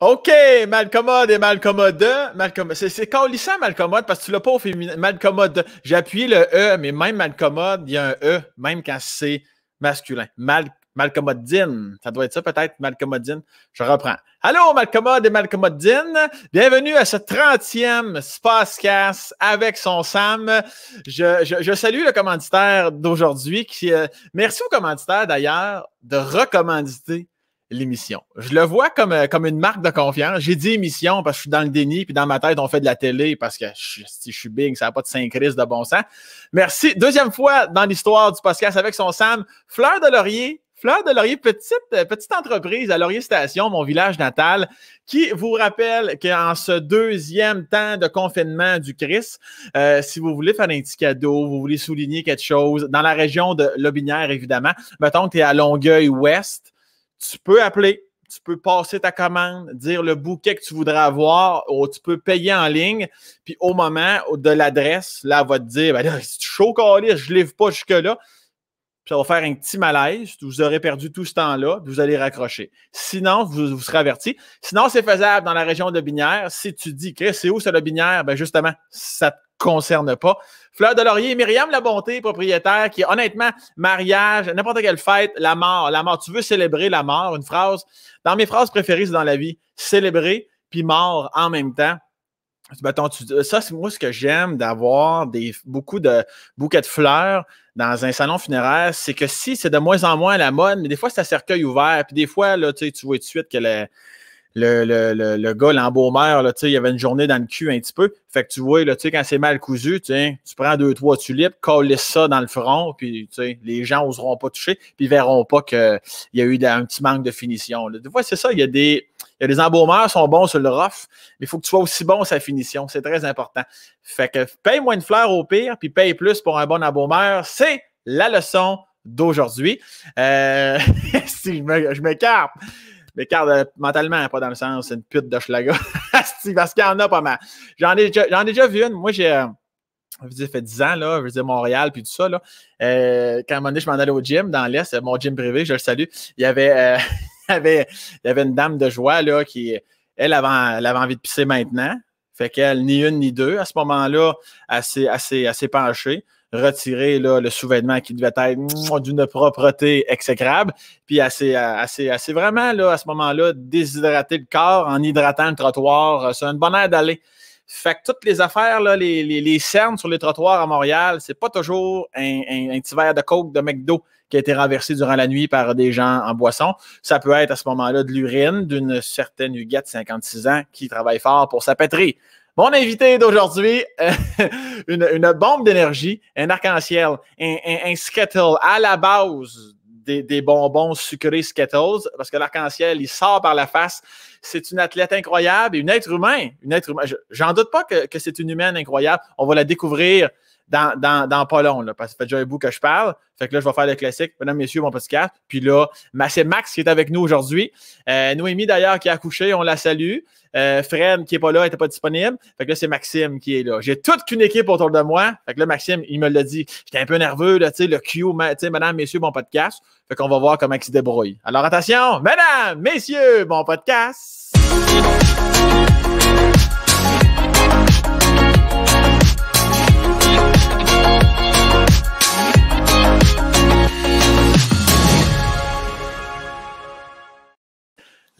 OK, malcommode et malcommode. Malcommode. C'est, c'est colissant malcommode parce que tu l'as pas au féminin. Malcommode. j'appuie le E, mais même Malcomode, il y a un E, même quand c'est masculin. Mal, Ça doit être ça peut-être, Malcomodine, Je reprends. Allô, malcommode et Malcomodine, Bienvenue à ce 30e Spacecast avec son Sam. Je, je, salue le commanditaire d'aujourd'hui. qui euh, Merci au commanditaire d'ailleurs de recommanditer l'émission. Je le vois comme, euh, comme une marque de confiance. J'ai dit émission parce que je suis dans le déni, puis dans ma tête, on fait de la télé parce que je, je suis big, ça n'a pas de synchrise de bon sens. Merci. Deuxième fois dans l'histoire du podcast avec son Sam, Fleur de Laurier. Fleur de Laurier, petite, euh, petite entreprise à Laurier Station, mon village natal, qui vous rappelle qu'en ce deuxième temps de confinement du Christ, euh, si vous voulez faire un petit cadeau, vous voulez souligner quelque chose, dans la région de Lobinière, évidemment, mettons que tu es à Longueuil-Ouest, tu peux appeler, tu peux passer ta commande, dire le bouquet que tu voudrais avoir, ou tu peux payer en ligne, puis au moment de l'adresse, là, elle va te dire ben là, c'est chaud, lire, je livre pas jusque-là. ça va faire un petit malaise, vous aurez perdu tout ce temps-là, vous allez raccrocher. Sinon, vous, vous serez averti. Sinon, c'est faisable dans la région de Binière. Si tu dis que c'est où ça, la Binière, ben justement, ça te concerne pas. Fleur de Laurier, Myriam La Bonté, propriétaire, qui honnêtement, mariage, n'importe quelle fête, la mort, la mort. Tu veux célébrer la mort, une phrase. Dans mes phrases préférées, c'est dans la vie, célébrer puis mort en même temps. ça, c'est moi ce que j'aime d'avoir des, beaucoup de bouquets de fleurs dans un salon funéraire, c'est que si c'est de moins en moins la mode, mais des fois, c'est à cercueil ouvert, puis des fois, là, tu, vois tout de suite que le, le, le, le, gars, l'embaumeur, il avait une journée dans le cul un petit peu. Fait que tu vois, quand c'est mal cousu, tu prends deux, trois tulipes, colle ça dans le front, puis les gens n'oseront pas toucher, puis ils verront pas qu'il y a eu un petit manque de finition. Des fois, c'est ça, il y a des. embaumeurs sont bons sur le rough, mais il faut que tu sois aussi bon sa finition. C'est très important. Fait que paye moins de fleurs au pire, puis paye plus pour un bon embaumeur. C'est la leçon d'aujourd'hui. Euh, si je m'écarte. Mais euh, mentalement, pas dans le sens, c'est une pute de schlaga. parce qu'il y en a pas mal. J'en ai, ai, déjà vu une. Moi, j'ai. Euh, je veux fait 10 ans, là, je veux dire, Montréal, puis tout ça, là. Euh, quand un je m'en allais au gym, dans l'Est, mon gym privé, je le salue, il y avait, euh, avait, il y avait une dame de joie, là, qui, elle, avait, envie de pisser maintenant. Fait qu'elle, ni une, ni deux, à ce moment-là, assez, s'est penchée retirer le sous-vêtement qui devait être mm, d'une propreté exécrable. Puis assez, assez, assez vraiment, là, à ce moment-là, déshydrater le corps en hydratant le trottoir. Euh, c'est une bonne aide d'aller. Fait que toutes les affaires, les, cernes sur les trottoirs à Montréal, c'est pas toujours un, petit verre de coke de McDo qui a été renversé durant la nuit par des gens en boisson. Ça peut être à ce moment-là de l'urine d'une certaine Huguette, 56 ans, qui travaille fort pour sa patrie. Mon invité d'aujourd'hui, euh, une, une, bombe d'énergie, un arc-en-ciel, un, un, à la base des, des, bonbons sucrés Skittles, parce que l'arc-en-ciel, il sort par la face. C'est une athlète incroyable et une être humain. Une être humain. J'en doute pas que, que c'est une humaine incroyable. On va la découvrir dans, dans, dans pas long, là, parce que ça fait déjà un bout que je parle. Fait que là, je vais faire le classique. Mesdames, messieurs, mon podcast. Puis là, c'est Max qui est avec nous aujourd'hui. Euh, Noémie, d'ailleurs, qui a accouché, on la salue. Euh, Fred, qui n'est pas là, n'était pas disponible. Fait que là, c'est Maxime qui est là. J'ai toute une équipe autour de moi. Fait que là, Maxime, il me l'a dit. J'étais un peu nerveux, là, tu sais, le Q, tu sais, mesdames, messieurs, mon podcast. Fait qu'on va voir comment il se débrouille. Alors, attention, mesdames, messieurs, mon podcast.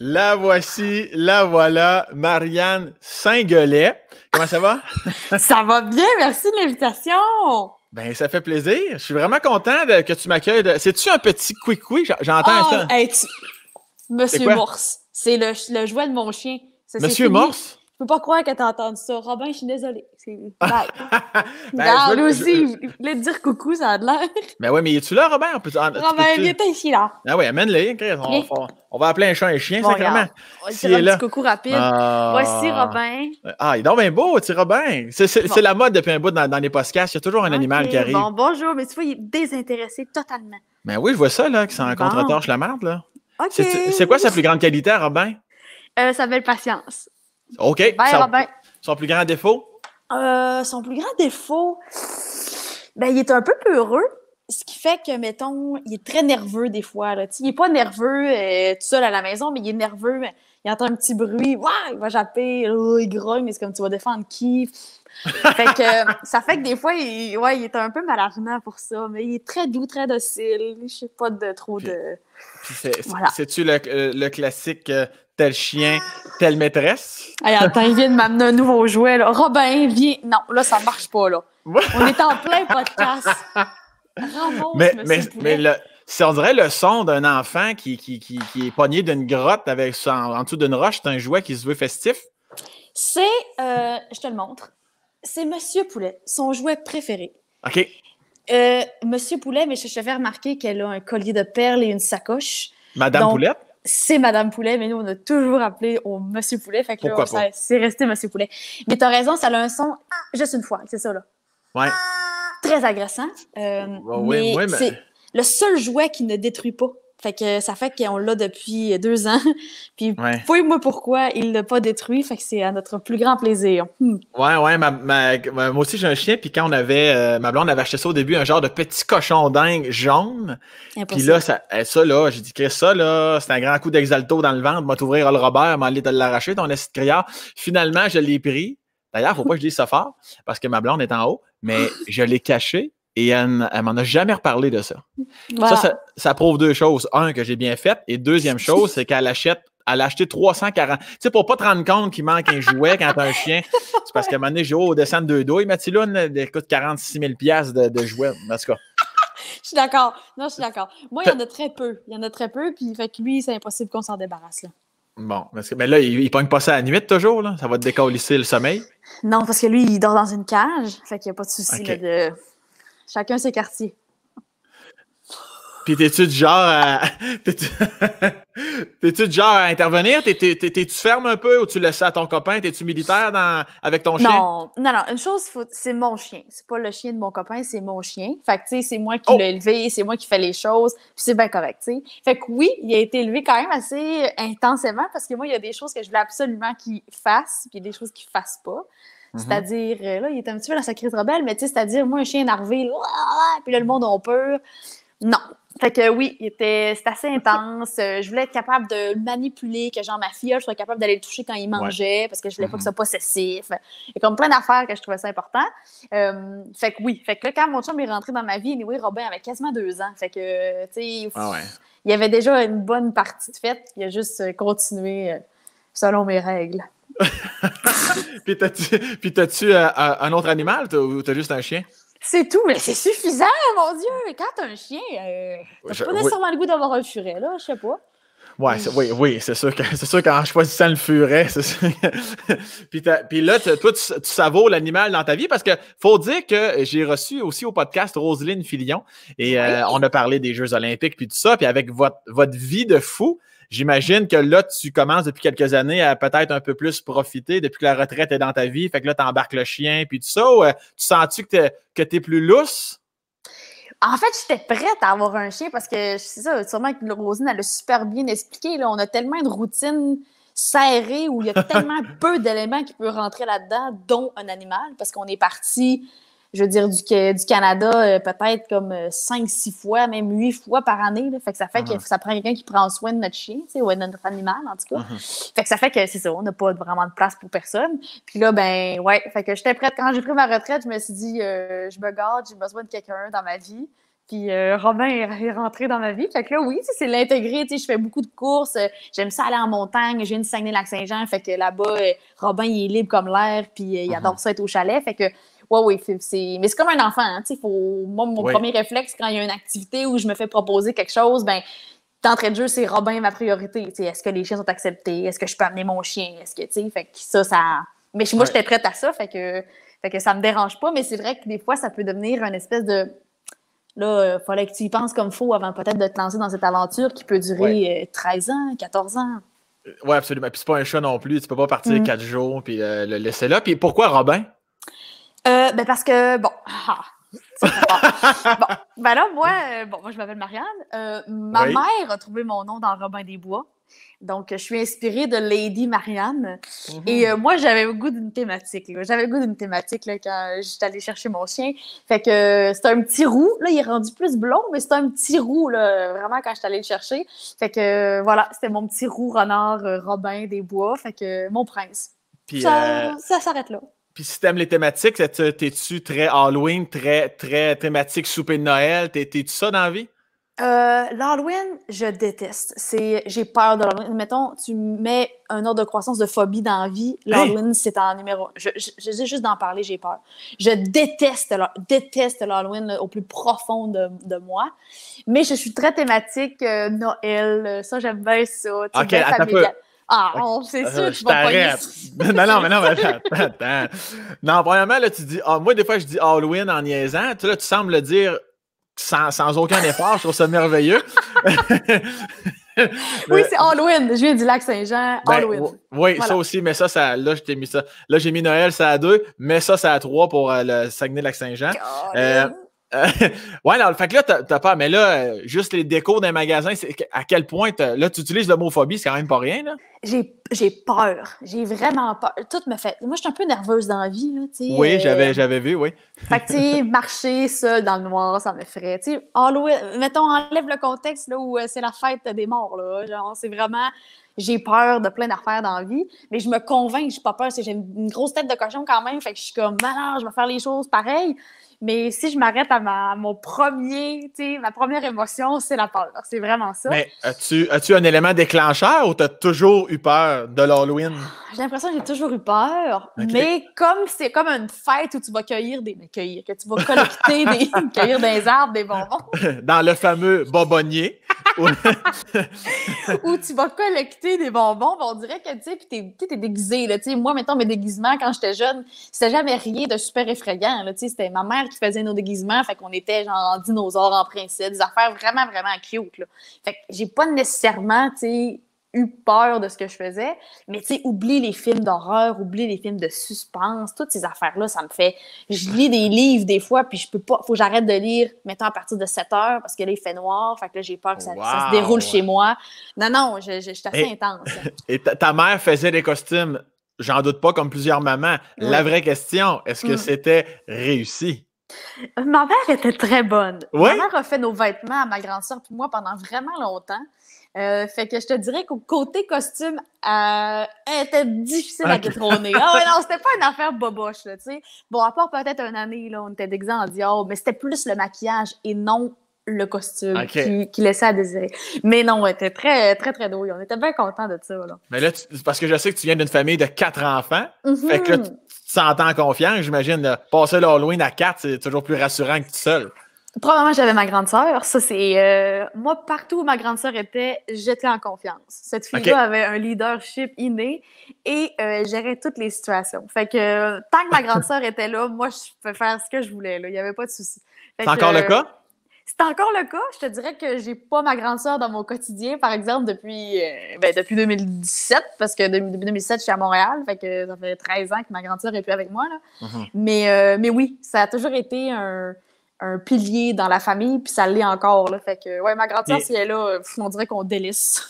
La voici, la voilà, Marianne Singolet. Comment ça va? ça va bien, merci de l'invitation. Ben, ça fait plaisir. Je suis vraiment content que tu m'accueilles. C'est-tu un petit Quick J'entends oh, ah, ça. tu... Monsieur Morse, c'est le, le, jouet de mon chien. Monsieur Morse? Je peux pas croire que as entendu ça. Robin, je suis désolée. C'est... aussi, il voulait te dire coucou, ça a de l'air. Mais ben oui, mais es-tu là, Robin? Robin, viens ici, là. Ah oui, amène-le. On, on, va appeler un chat un chien, bon, sacrément. là. coucou rapide. Ah. Voici Robin. Ah, il est donc bien beau, tu Robin. C'est, c'est, la mode depuis un bout dans, les podcasts. Il y a toujours un animal qui arrive. Bon, bonjour, mais tu vois, il est désintéressé totalement. Mais ben oui, je vois ça, là, qui s'en contre-torche la merde, là. OK. C'est quoi sa plus grande qualité, Robin? Euh, ça s'appelle patience. OK. son, plus grand défaut? Euh, son plus grand défaut, ben, il est un peu peureux. Ce qui fait que, mettons, il est très nerveux des fois. Il n'est pas nerveux euh, tout seul à la maison, mais il est nerveux. il entend un petit bruit. waouh, il va japper. Oh, il grogne, mais c'est comme tu vas défendre qui? fait que, ça fait que des fois, il, est un peu malarmant pour ça, mais il est très doux, très docile. Je sais pas de trop de. tu le, euh, le, classique tel chien, telle maîtresse. attends, il vient de m'amener un nouveau jouet. Robin, viens. Non, là, ça marche pas. là. On est en plein podcast. mais, mais, mais le, on dirait le son d'un enfant qui, qui, qui, qui, est pogné d'une grotte avec en, en dessous d'une roche, c'est un jouet qui se veut festif. C'est, euh, je te le montre, c'est Monsieur Poulet, son jouet préféré. OK. Euh, Monsieur Poulet, mais je te fais remarquer qu'elle a un collier de perles et une sacoche. Madame Poulet Poulette? c'est Madame Poulet, mais nous, on a toujours appelé au Monsieur Poulet. Fait que c'est resté Monsieur Poulet. Mais t'as raison, ça a un son ah, juste une fois, c'est ça, là. Très agressant. Euh, mais... c'est le seul jouet qui ne détruit pas. Fait que ça fait qu'on l'a depuis deux ans. Puis ouais. moi pourquoi il l'a pas détruit. Fait que c'est à notre plus grand plaisir. Hmm. Ouais, ouais. moi aussi j'ai un chien. Puis quand on avait, euh, ma blonde avait acheté ça au début, un genre de petit cochon dingue jaune. Puis là, eh, ça, là, j'ai dit que ça là, c'est un grand coup d'exalto dans le ventre. M'a t'ouvrir le Robert, m'a allé te l'arracher ton est criard. Finalement, je l'ai pris. D'ailleurs, faut pas que je dise ça fort parce que ma blonde est en haut. Mais je l'ai caché et elle, m'en a jamais reparlé de ça. Ça, ça. prouve deux choses. Un, que j'ai bien fait. Et deuxième chose, c'est qu'elle achète, elle a acheté 340. Tu sais, pour pas te rendre compte qu'il manque un jouet quand t'as un chien. C'est parce qu'à un moment donné, j'ai au oh, descend de deux douilles. Mathilde, elle coûte 46 000 de, de jouets. Je suis d'accord. Non, je suis d'accord. Moi, il y en a très peu. Il y en a très peu. Puis, fait que lui, c'est impossible qu'on s'en débarrasse. Bon, parce que, mais ben là, il, ne pogne pas ça à la nuit toujours, là. Ça va te décollisser le sommeil. Non, parce que lui, il dort dans une cage. Fait qu'il n'y a pas de souci de. Chacun ses quartiers. Puis t'es-tu du genre à. T'es-tu genre à intervenir? T'es-tu ferme un peu ou tu laisses à ton copain? T'es-tu militaire avec ton chien? Non, non, non. Une chose, c'est mon chien. C'est pas le chien de mon copain, c'est mon chien. Fait que, tu sais, c'est moi qui oh! l'ai élevé, c'est moi qui fais les choses, puis c'est bien correct, tu sais. Fait que oui, il a été élevé quand même assez intensément parce que moi, il y a des choses que je voulais absolument qu'il fasse, puis il y a des choses qu'il fasse pas. Mm-hmm. C'est-à-dire, euh, là, il était un petit peu dans sa crise rebelle, mais tu sais, c'est-à-dire, moi, un chien narvé, puis là, le monde on peur. Non. Fait que oui, c'était assez intense. Euh, je voulais être capable de le manipuler, que genre ma je soit capable d'aller le toucher quand il mangeait, parce que je voulais pas que mm-hmm. ça soit possessif. Et comme plein d'affaires que je trouvais ça important. Euh, fait que oui. Fait que là, quand mon chum est rentré dans ma vie, oui, Robin avait quasiment deux ans. Fait que, tu sais, ah il y avait déjà une bonne partie de fête. Il a juste continué selon mes règles. puis t'as-tu, euh, euh, un autre animal ou t'as juste un chien? C'est tout, mais c'est suffisant, mon Dieu! Quand t'as un chien, euh, t'as je, pas nécessairement le goût d'avoir un furet, là, je sais pas. oui, oui, c'est sûr, que, c'est sûr qu'en choisissant le furet, c'est sûr. puis, là, toi, tu, tu, l'animal dans ta vie parce que faut dire que j'ai reçu aussi au podcast Roselyne Filion et on a parlé des Jeux olympiques puis tout ça. Puis avec votre, votre vie de fou, J'imagine que là, tu commences depuis quelques années à peut-être un peu plus profiter depuis que la retraite est dans ta vie. Fait que là, tu embarques le chien, puis tout ça. Euh, tu sens-tu que tu es, plus lousse? En fait, j'étais prête à avoir un chien parce que, c'est ça, sûrement que Rosine, elle l'a super bien expliqué. Là, on a tellement de routines serrées où il y a tellement peu d'éléments qui peuvent rentrer là-dedans, dont un animal, parce qu'on est parti je veux dire, du, du Canada, euh, peut-être comme euh, cinq, six fois, même huit fois par année. Là. Fait que ça fait que uh-huh. ça prend quelqu'un qui prend soin de notre chien, ou de notre animal, en tout cas. Uh-huh. Fait que ça fait que c'est ça, on n'a pas vraiment de place pour personne. Puis là, ben, ouais, fait que j'étais prête. Quand j'ai pris ma retraite, je me suis dit, euh, je me garde, j'ai besoin de quelqu'un dans ma vie. Puis Robin est, rentré dans ma vie. Fait que là, oui, c'est l'intégrer. Je fais beaucoup de courses. J'aime ça aller en montagne. J'ai une Saguenay-Lac-Saint-Jean. Fait que là-bas, Robin, il est libre comme l'air. Puis il uh-huh. adore ça être au chalet. Fait que oui, oui, Mais c'est comme un enfant, hein, tu sais. Faut... Moi, mon premier réflexe, quand il y a une activité où je me fais proposer quelque chose, ben d'entrée de jeu, c'est Robin ma priorité. Est-ce que les chiens sont acceptés? Est-ce que je peux amener mon chien? Est-ce que, tu sais, fait que ça, ça. Mais moi, j'étais prête à ça, fait que, fait que ça me dérange pas. Mais c'est vrai que des fois, ça peut devenir une espèce de. Là, il euh, fallait que tu y penses comme faux avant peut-être de te lancer dans cette aventure qui peut durer 13 euh, ans, 14 ans. Euh, oui, absolument. Puis c'est pas un chat non plus. Tu peux pas partir mm. quatre jours puis le laisser là. Puis pourquoi Robin? Euh, ben parce que, bon, ah, ben là, moi, euh, bon, moi je m'appelle Marianne. Euh, ma mère a trouvé mon nom dans Robin des Bois. Donc, je suis inspirée de Lady Marianne. Mhm. Et moi, j'avais le goût d'une thématique. J'avais le goût d'une thématique là, quand j'étais allée chercher mon chien. Fait que c'est un petit roux. Là, il est rendu plus blond, mais c'est un petit roux, là, vraiment, quand j'étais allée le chercher. Fait que voilà, c'était mon petit roux renard Robin des Bois. Fait que mon prince. ça s'arrête là. Puis si t'aimes les thématiques, t'es-tu très Halloween, très, très thématique souper de Noël? T'es-tu ça dans la vie? Euh, L'Halloween, je déteste. j'ai peur de l'Halloween. Mettons, tu mets un ordre de croissance de phobie dans la vie. L'Halloween, c'est en numéro. Un. Je, juste d'en parler, j'ai peur. Je déteste, déteste l'Halloween au plus profond de, moi. Mais je suis très thématique euh, Noël. Euh, ça, j'aime bien ça. ok, attends ah, c'est sûr que euh, tu vas pas Non, non, mais non, mais attends, Non, premièrement, là, tu dis, ah, moi, des fois, je dis Halloween en niaisant. Tu, là, tu sembles le dire sans, sans aucun effort. je trouve ça merveilleux. oui, c'est Halloween. Je viens du lac Saint-Jean, ben, Halloween. Oui, ça aussi, mais ça, ça là, je t'ai mis ça. Là, j'ai mis Noël, ça à deux, mais ça, ça à trois pour euh, le Saguenay-Lac-Saint-Jean. Euh, oui, euh, ouais, le fait que là, t'as pas mais là, juste les décors d'un magasin, à quel point là, tu utilises l'homophobie, c'est quand même pas rien, là? J'ai peur. J'ai vraiment peur. Tout me fait. Moi, je suis un peu nerveuse dans la vie, là, tu sais. Oui, j'avais, j'avais vu, oui. Fait que, tu sais, marcher seul dans le noir, ça me ferait. Tu sais, mettons, enlève le contexte, là, où euh, c'est la fête des morts, là. Genre, c'est vraiment. J'ai peur de plein d'affaires dans la vie, mais je me convainc que j'ai pas peur. J'ai une grosse tête de cochon quand même, fait que je suis comme, marrant je vais faire les choses pareilles. Mais si je m'arrête à, ma, mon premier, ma première émotion, c'est la peur. C'est vraiment ça. Mais as-tu, as un élément déclencheur ou tu as toujours eu peur de l'Halloween? Ah, j'ai l'impression que j'ai toujours eu peur. Mais comme c'est comme une fête où tu vas cueillir des. Cueillir, que tu vas collecter des. cueillir des arbres, des bonbons. Dans le fameux bonbonnier. où tu vas collecter des bonbons. on dirait que, tu sais, puis t'es, es déguisé. moi, mettons, mes déguisements, quand j'étais jeune, c'était jamais rien de super effrayant. c'était, ma mère qui faisaient nos déguisements. Fait qu'on était genre en en principe. des affaires vraiment, vraiment cute. Là. Fait que j'ai pas nécessairement, tu eu peur de ce que je faisais, mais tu oublie les films d'horreur, oublie les films de suspense, toutes ces affaires-là, ça me fait... Je lis des livres des fois, puis je peux pas... Faut que j'arrête de lire, mettons, à partir de 7 heures, parce que là, il fait noir, fait que là, j'ai peur que ça, se déroule chez moi. Non, non, je, assez intense. Et ta, mère faisait des costumes j'en doute pas, comme plusieurs mamans. La vraie question, est-ce que mm. c'était réussi? Ma mère était très bonne. Ma mère a fait nos vêtements à ma grande soeur et moi pendant vraiment longtemps. Euh, fait que je te dirais qu'au côté costume, euh, était difficile à détrôner. Ah non, c'était pas une affaire boboche, tu sais. Bon, à part peut-être une année, là, on était déguisés en mais c'était plus le maquillage et non le costume qui, laissait à désirer. Mais non, on était très, très, très doux, On était bien contents de ça. Là. Mais là, parce que je sais que tu viens d'une famille de quatre enfants. Fait que là, mhm. Ça entend en confiance, j'imagine. Passer l'Halloween à quatre, c'est toujours plus rassurant que tout seul. Probablement, j'avais ma grande sœur. Ça, c'est. Euh, moi, partout où ma grande sœur était, j'étais en confiance. Cette fille-là avait un leadership inné et euh, gérait toutes les situations. Fait que euh, tant que ma grande sœur était là, moi, je pouvais faire ce que je voulais. Il n'y avait pas de souci. C'est encore le cas? C'est encore le cas. Je te dirais que j'ai pas ma grande sœur dans mon quotidien, par exemple, depuis, euh, ben, depuis 2017, parce que depuis 2007, je suis à Montréal, fait que ça fait 13 ans que ma grande sœur est plus avec moi. Mm-hmm. mais, euh, mais oui, ça a toujours été un, pilier dans la famille, puis ça l'est encore. Là, fait que, ouais, ma grande sœur, si elle est là, on dirait qu'on délice.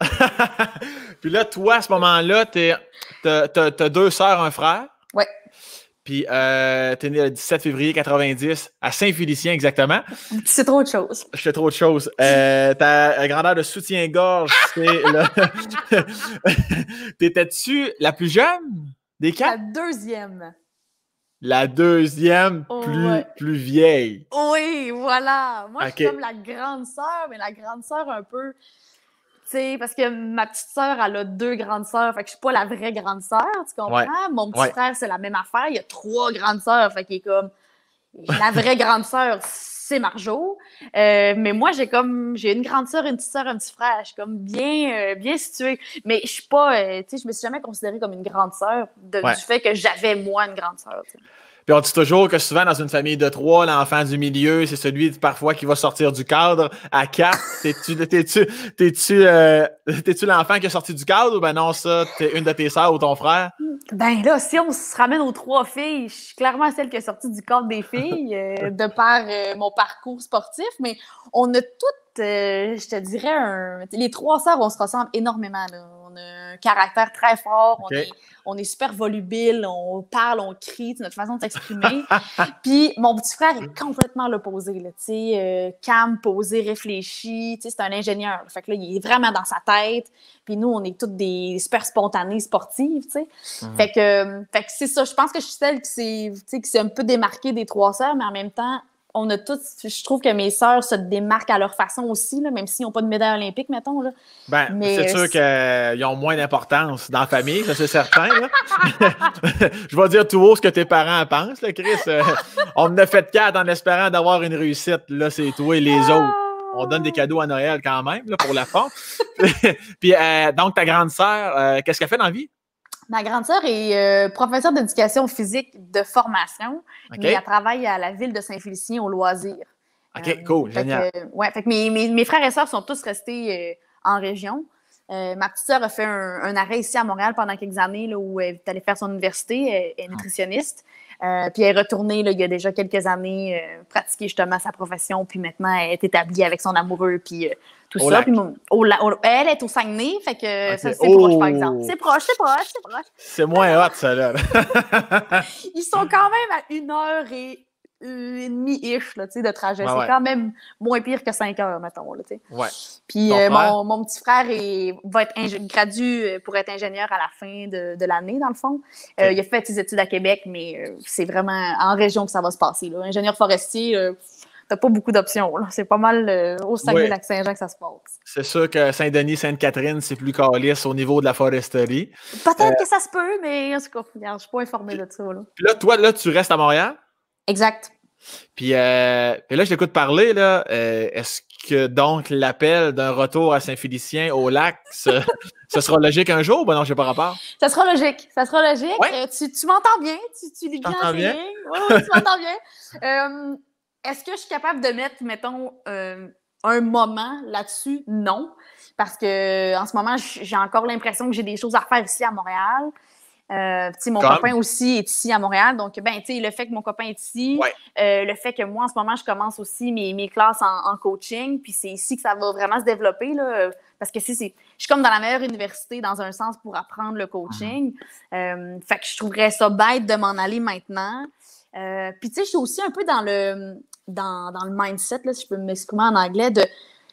puis là, toi, à ce moment-là, tu as, deux sœurs, un frère. Oui. Puis euh, t'es né le 17 février 90 à Saint-Félicien exactement. C'est trop de choses. Je trop de choses. Euh, ta grandeur de soutien-gorge, c'est T'étais-tu la plus jeune des quatre? La deuxième. La deuxième oh, plus, plus vieille. Oui, voilà. Moi, je suis comme la grande sœur, mais la grande sœur un peu parce que ma petite sœur, elle a deux grandes sœurs, fait que je suis pas la vraie grande sœur, tu comprends? Mon petit frère, c'est la même affaire, il y a trois grandes sœurs, fait comme... La vraie grande sœur, c'est Marjo. Euh, mais moi, j'ai comme... J'ai une grande sœur, une petite sœur, un petit frère. Je suis comme bien, euh, bien située. Mais je suis pas... Euh, tu sais, je me suis jamais considérée comme une grande sœur du fait que j'avais, moi, une grande sœur. Puis on dit toujours que souvent, dans une famille de trois, l'enfant du milieu, c'est celui parfois qui va sortir du cadre. À quatre, t'es-tu, t'es-tu, t'es-tu, euh, l'enfant qui est sorti du cadre ou ben non, ça, t'es une de tes sœurs ou ton frère? Ben là, si on se ramène aux trois filles, je suis clairement celle qui est sortie du cadre des filles, euh, de par euh, mon parcours sportif, mais on a toutes, je te dirais, les trois sœurs, on se ressemble énormément. Là un caractère très fort, on, est, super volubile, on parle, on crie, c'est notre façon de s'exprimer. puis mon petit frère est complètement l'opposé, tu sais, euh, calme, posé, réfléchi, c'est un ingénieur. Fait que là, il est vraiment dans sa tête. Puis nous, on est toutes des super spontanées, sportives, mhm. euh, Fait que, c'est ça, je pense que je suis celle qui s'est un peu démarquée des trois sœurs, mais en même temps, on a je trouve que mes sœurs se démarquent à leur façon aussi, là, même s'ils n'ont pas de médaille olympique, mettons. Ben, c'est sûr euh, qu'ils ont moins d'importance dans la famille, ça c'est certain. je vais dire tout haut ce que tes parents pensent, Chris. Euh, on ne fait quatre en espérant d'avoir une réussite. Là, c'est toi et les autres. On donne des cadeaux à Noël quand même, pour la fin. Puis, euh, donc, ta grande sœur, qu'est-ce qu'elle fait dans la vie? Ma grande sœur est euh, professeure d'éducation physique de formation, mais elle travaille à la ville de Saint-Félicien au loisir. OK, euh, cool, génial. ouais, fait mes, frères et sœurs sont tous restés euh, en région. ma petite sœur a fait un, arrêt ici à Montréal pendant quelques années là, où elle est allée faire son université, elle, est ah. nutritionniste. puis elle est retournée là, il y a déjà quelques années, pratiquer justement sa profession. Puis maintenant, elle est établie avec son amoureux. Puis tout ça. elle est au Saguenay, fait que c'est proche, par exemple. Oh! C'est proche, c'est proche, c'est proche. C'est moins hot, ça, là. Ils sont quand même à une heure et une demi-ish de trajet. c'est quand même moins pire que cinq heures, mettons. Là, Puis euh, mon, petit frère va être gradu euh, pour être ingénieur à la fin de, l'année, dans le fond. Euh, il a fait ses études à Québec, mais c'est vraiment en région que ça va se passer. Là. Ingénieur forestier, t'as pas beaucoup d'options. C'est pas mal euh, au au Saguenay-Lac-Saint-Jean que ça se passe. C'est sûr que Saint-Denis, Sainte-Catherine, c'est plus calice au niveau de la foresterie. Peut-être euh, que ça se peut, mais en tout cas, je suis pas informé de ça. Là. Puis là, toi, là, tu restes à Montréal? Exact. Puis, euh, là, je t'écoute parler, euh, Est-ce que donc l'appel d'un retour à Saint-Félicien au lac, ce, sera logique un jour? Ben non, j'ai pas rapport. Ça sera logique. Ça sera logique. tu, m'entends bien? Tu, tu lis bien, tu m'entends bien. Est-ce que je suis capable de mettre, mettons, euh, un moment là-dessus? Non. Parce que euh, en ce moment, j'ai encore l'impression que j'ai des choses à faire ici à Montréal. Euh, mon copain aussi est ici à Montréal. Donc, ben, le fait que mon copain est ici, le fait que moi, en ce moment, je commence aussi mes, classes en, coaching, puis c'est ici que ça va vraiment se développer. Là, parce que si c'est. Je suis comme dans la meilleure université, dans un sens, pour apprendre le coaching. Ah. fait que je trouverais ça bête de m'en aller maintenant. Euh, puis tu sais, je suis aussi un peu dans le, dans, dans le mindset, là, si je peux m'exprimer en anglais, de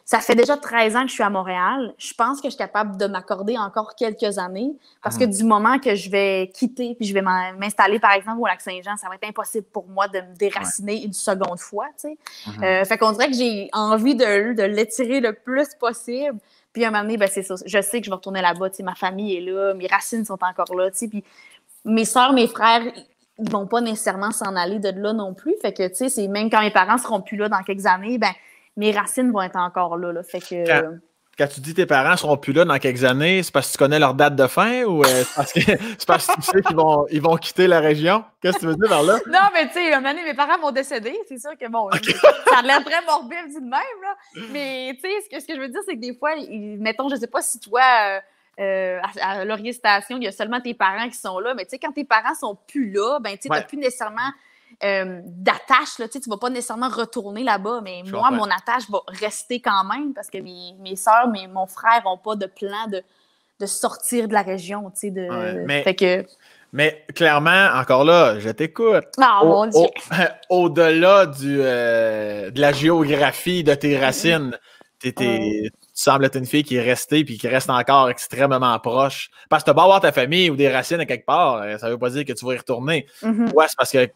ça fait déjà 13 ans que je suis à Montréal. Je pense que je suis capable de m'accorder encore quelques années parce que ah. du moment que je vais quitter puis je vais m'installer, par exemple, au Lac-Saint-Jean, ça va être impossible pour moi de me déraciner une seconde fois. Tu sais. Mhm. Euh, fait qu'on dirait que j'ai envie de, de l'étirer le plus possible. Puis à un moment donné, ben, c'est ça. Je sais que je vais retourner là-bas. Tu sais, ma famille est là, mes racines sont encore là. Tu sais, puis mes soeurs, mes frères, ils vont pas nécessairement s'en aller de là non plus. Fait que, tu sais, même quand mes parents ne seront plus là dans quelques années, ben, mes racines vont être encore là. Fait que. Quand, tu dis tes parents ne seront plus là dans quelques années, c'est parce que tu connais leur date de fin ou euh, c'est parce que parce que tu sais qu'ils vont, ils vont quitter la région? Qu'est-ce que tu veux dire par là? Non, mais tu sais, un moment donné, mes parents vont décéder. C'est sûr que bon, ça a l'air très morbide dit même, là. Mais tu sais, ce que, ce que je veux dire, c'est que des fois, mettons, je sais pas si toi. Euh, euh, à, à il y a seulement tes parents qui sont là. Mais tu sais, quand tes parents sont plus là, ben, tu n'as plus nécessairement euh, d'attache. Là, tu ne vas pas nécessairement retourner là-bas. Mais moi, mon attache va rester quand même parce que mes, soeurs, mes, mon frère n'ont pas de plan de, sortir de la région. de, mais... clairement, encore là, je t'écoute. Oh, mon Dieu. Au-delà du, euh, de la géographie de tes racines, tu es, sembles être une fille qui est restée puis qui reste encore extrêmement proche. Parce que tu vas avoir ta famille ou des racines à quelque part, euh, ça veut pas dire que tu vas y retourner. Mm-hmm. Ouais, c'est parce que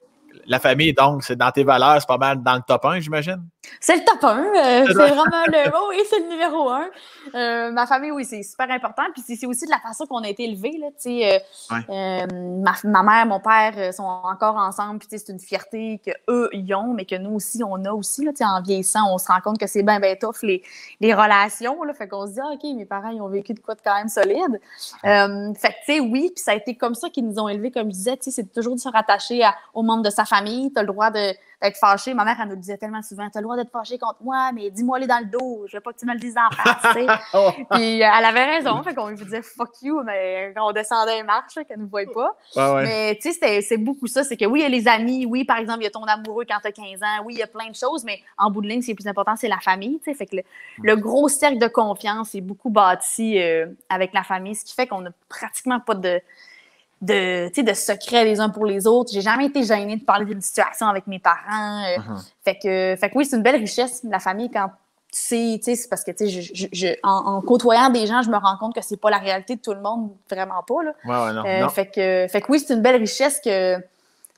la famille, donc, c'est dans tes valeurs, c'est pas mal dans le top 1, j'imagine. C'est le top 1. Euh, c'est vraiment le. Oh, oui, c'est le numéro 1. Euh, ma famille, oui, c'est super important. Puis c'est aussi de la façon qu'on a été élevé euh, ma, ma, mère, mon père sont encore ensemble. Puis c'est une fierté qu'eux, ils ont, mais que nous aussi, on a aussi. Là, en vieillissant, on se rend compte que c'est bien, bien tough les, les relations. Là, fait qu'on se dit, ah, OK, mes parents, ils ont vécu de quoi de quand même solide. fait que, tu sais, oui. Puis ça a été comme ça qu'ils nous ont élevés, comme je disais. C'est toujours de se rattacher au aux membres de sa famille. Tu as le droit de être fâché, ma mère, elle nous disait tellement souvent T'as le droit d'être fâché contre moi, mais dis-moi les dans le dos, je veux pas que tu me le dises en face, Puis euh, elle avait raison, fait qu'on lui disait fuck you, mais on descendait les marches, qu'elle nous voyait pas. Mais tu sais, c'est beaucoup ça, c'est que oui, il y a les amis, oui, par exemple, il y a ton amoureux quand t'as 15 ans, oui, il y a plein de choses, mais en bout de ligne, ce qui est plus important, c'est la famille, tu sais. Fait que le, gros cercle de confiance est beaucoup bâti euh, avec la famille, ce qui fait qu'on n'a pratiquement pas de de, de secrets les uns pour les autres. J'ai jamais été gênée de parler d'une situation avec mes parents. Euh. Uh-huh. fait, que, fait oui, c'est une belle richesse, la famille, quand tu sais, c'est parce que en, côtoyant des gens, je me rends compte que c'est pas la réalité de tout le monde, vraiment pas. Là. Euh, fait, que, fait oui, c'est une belle richesse que,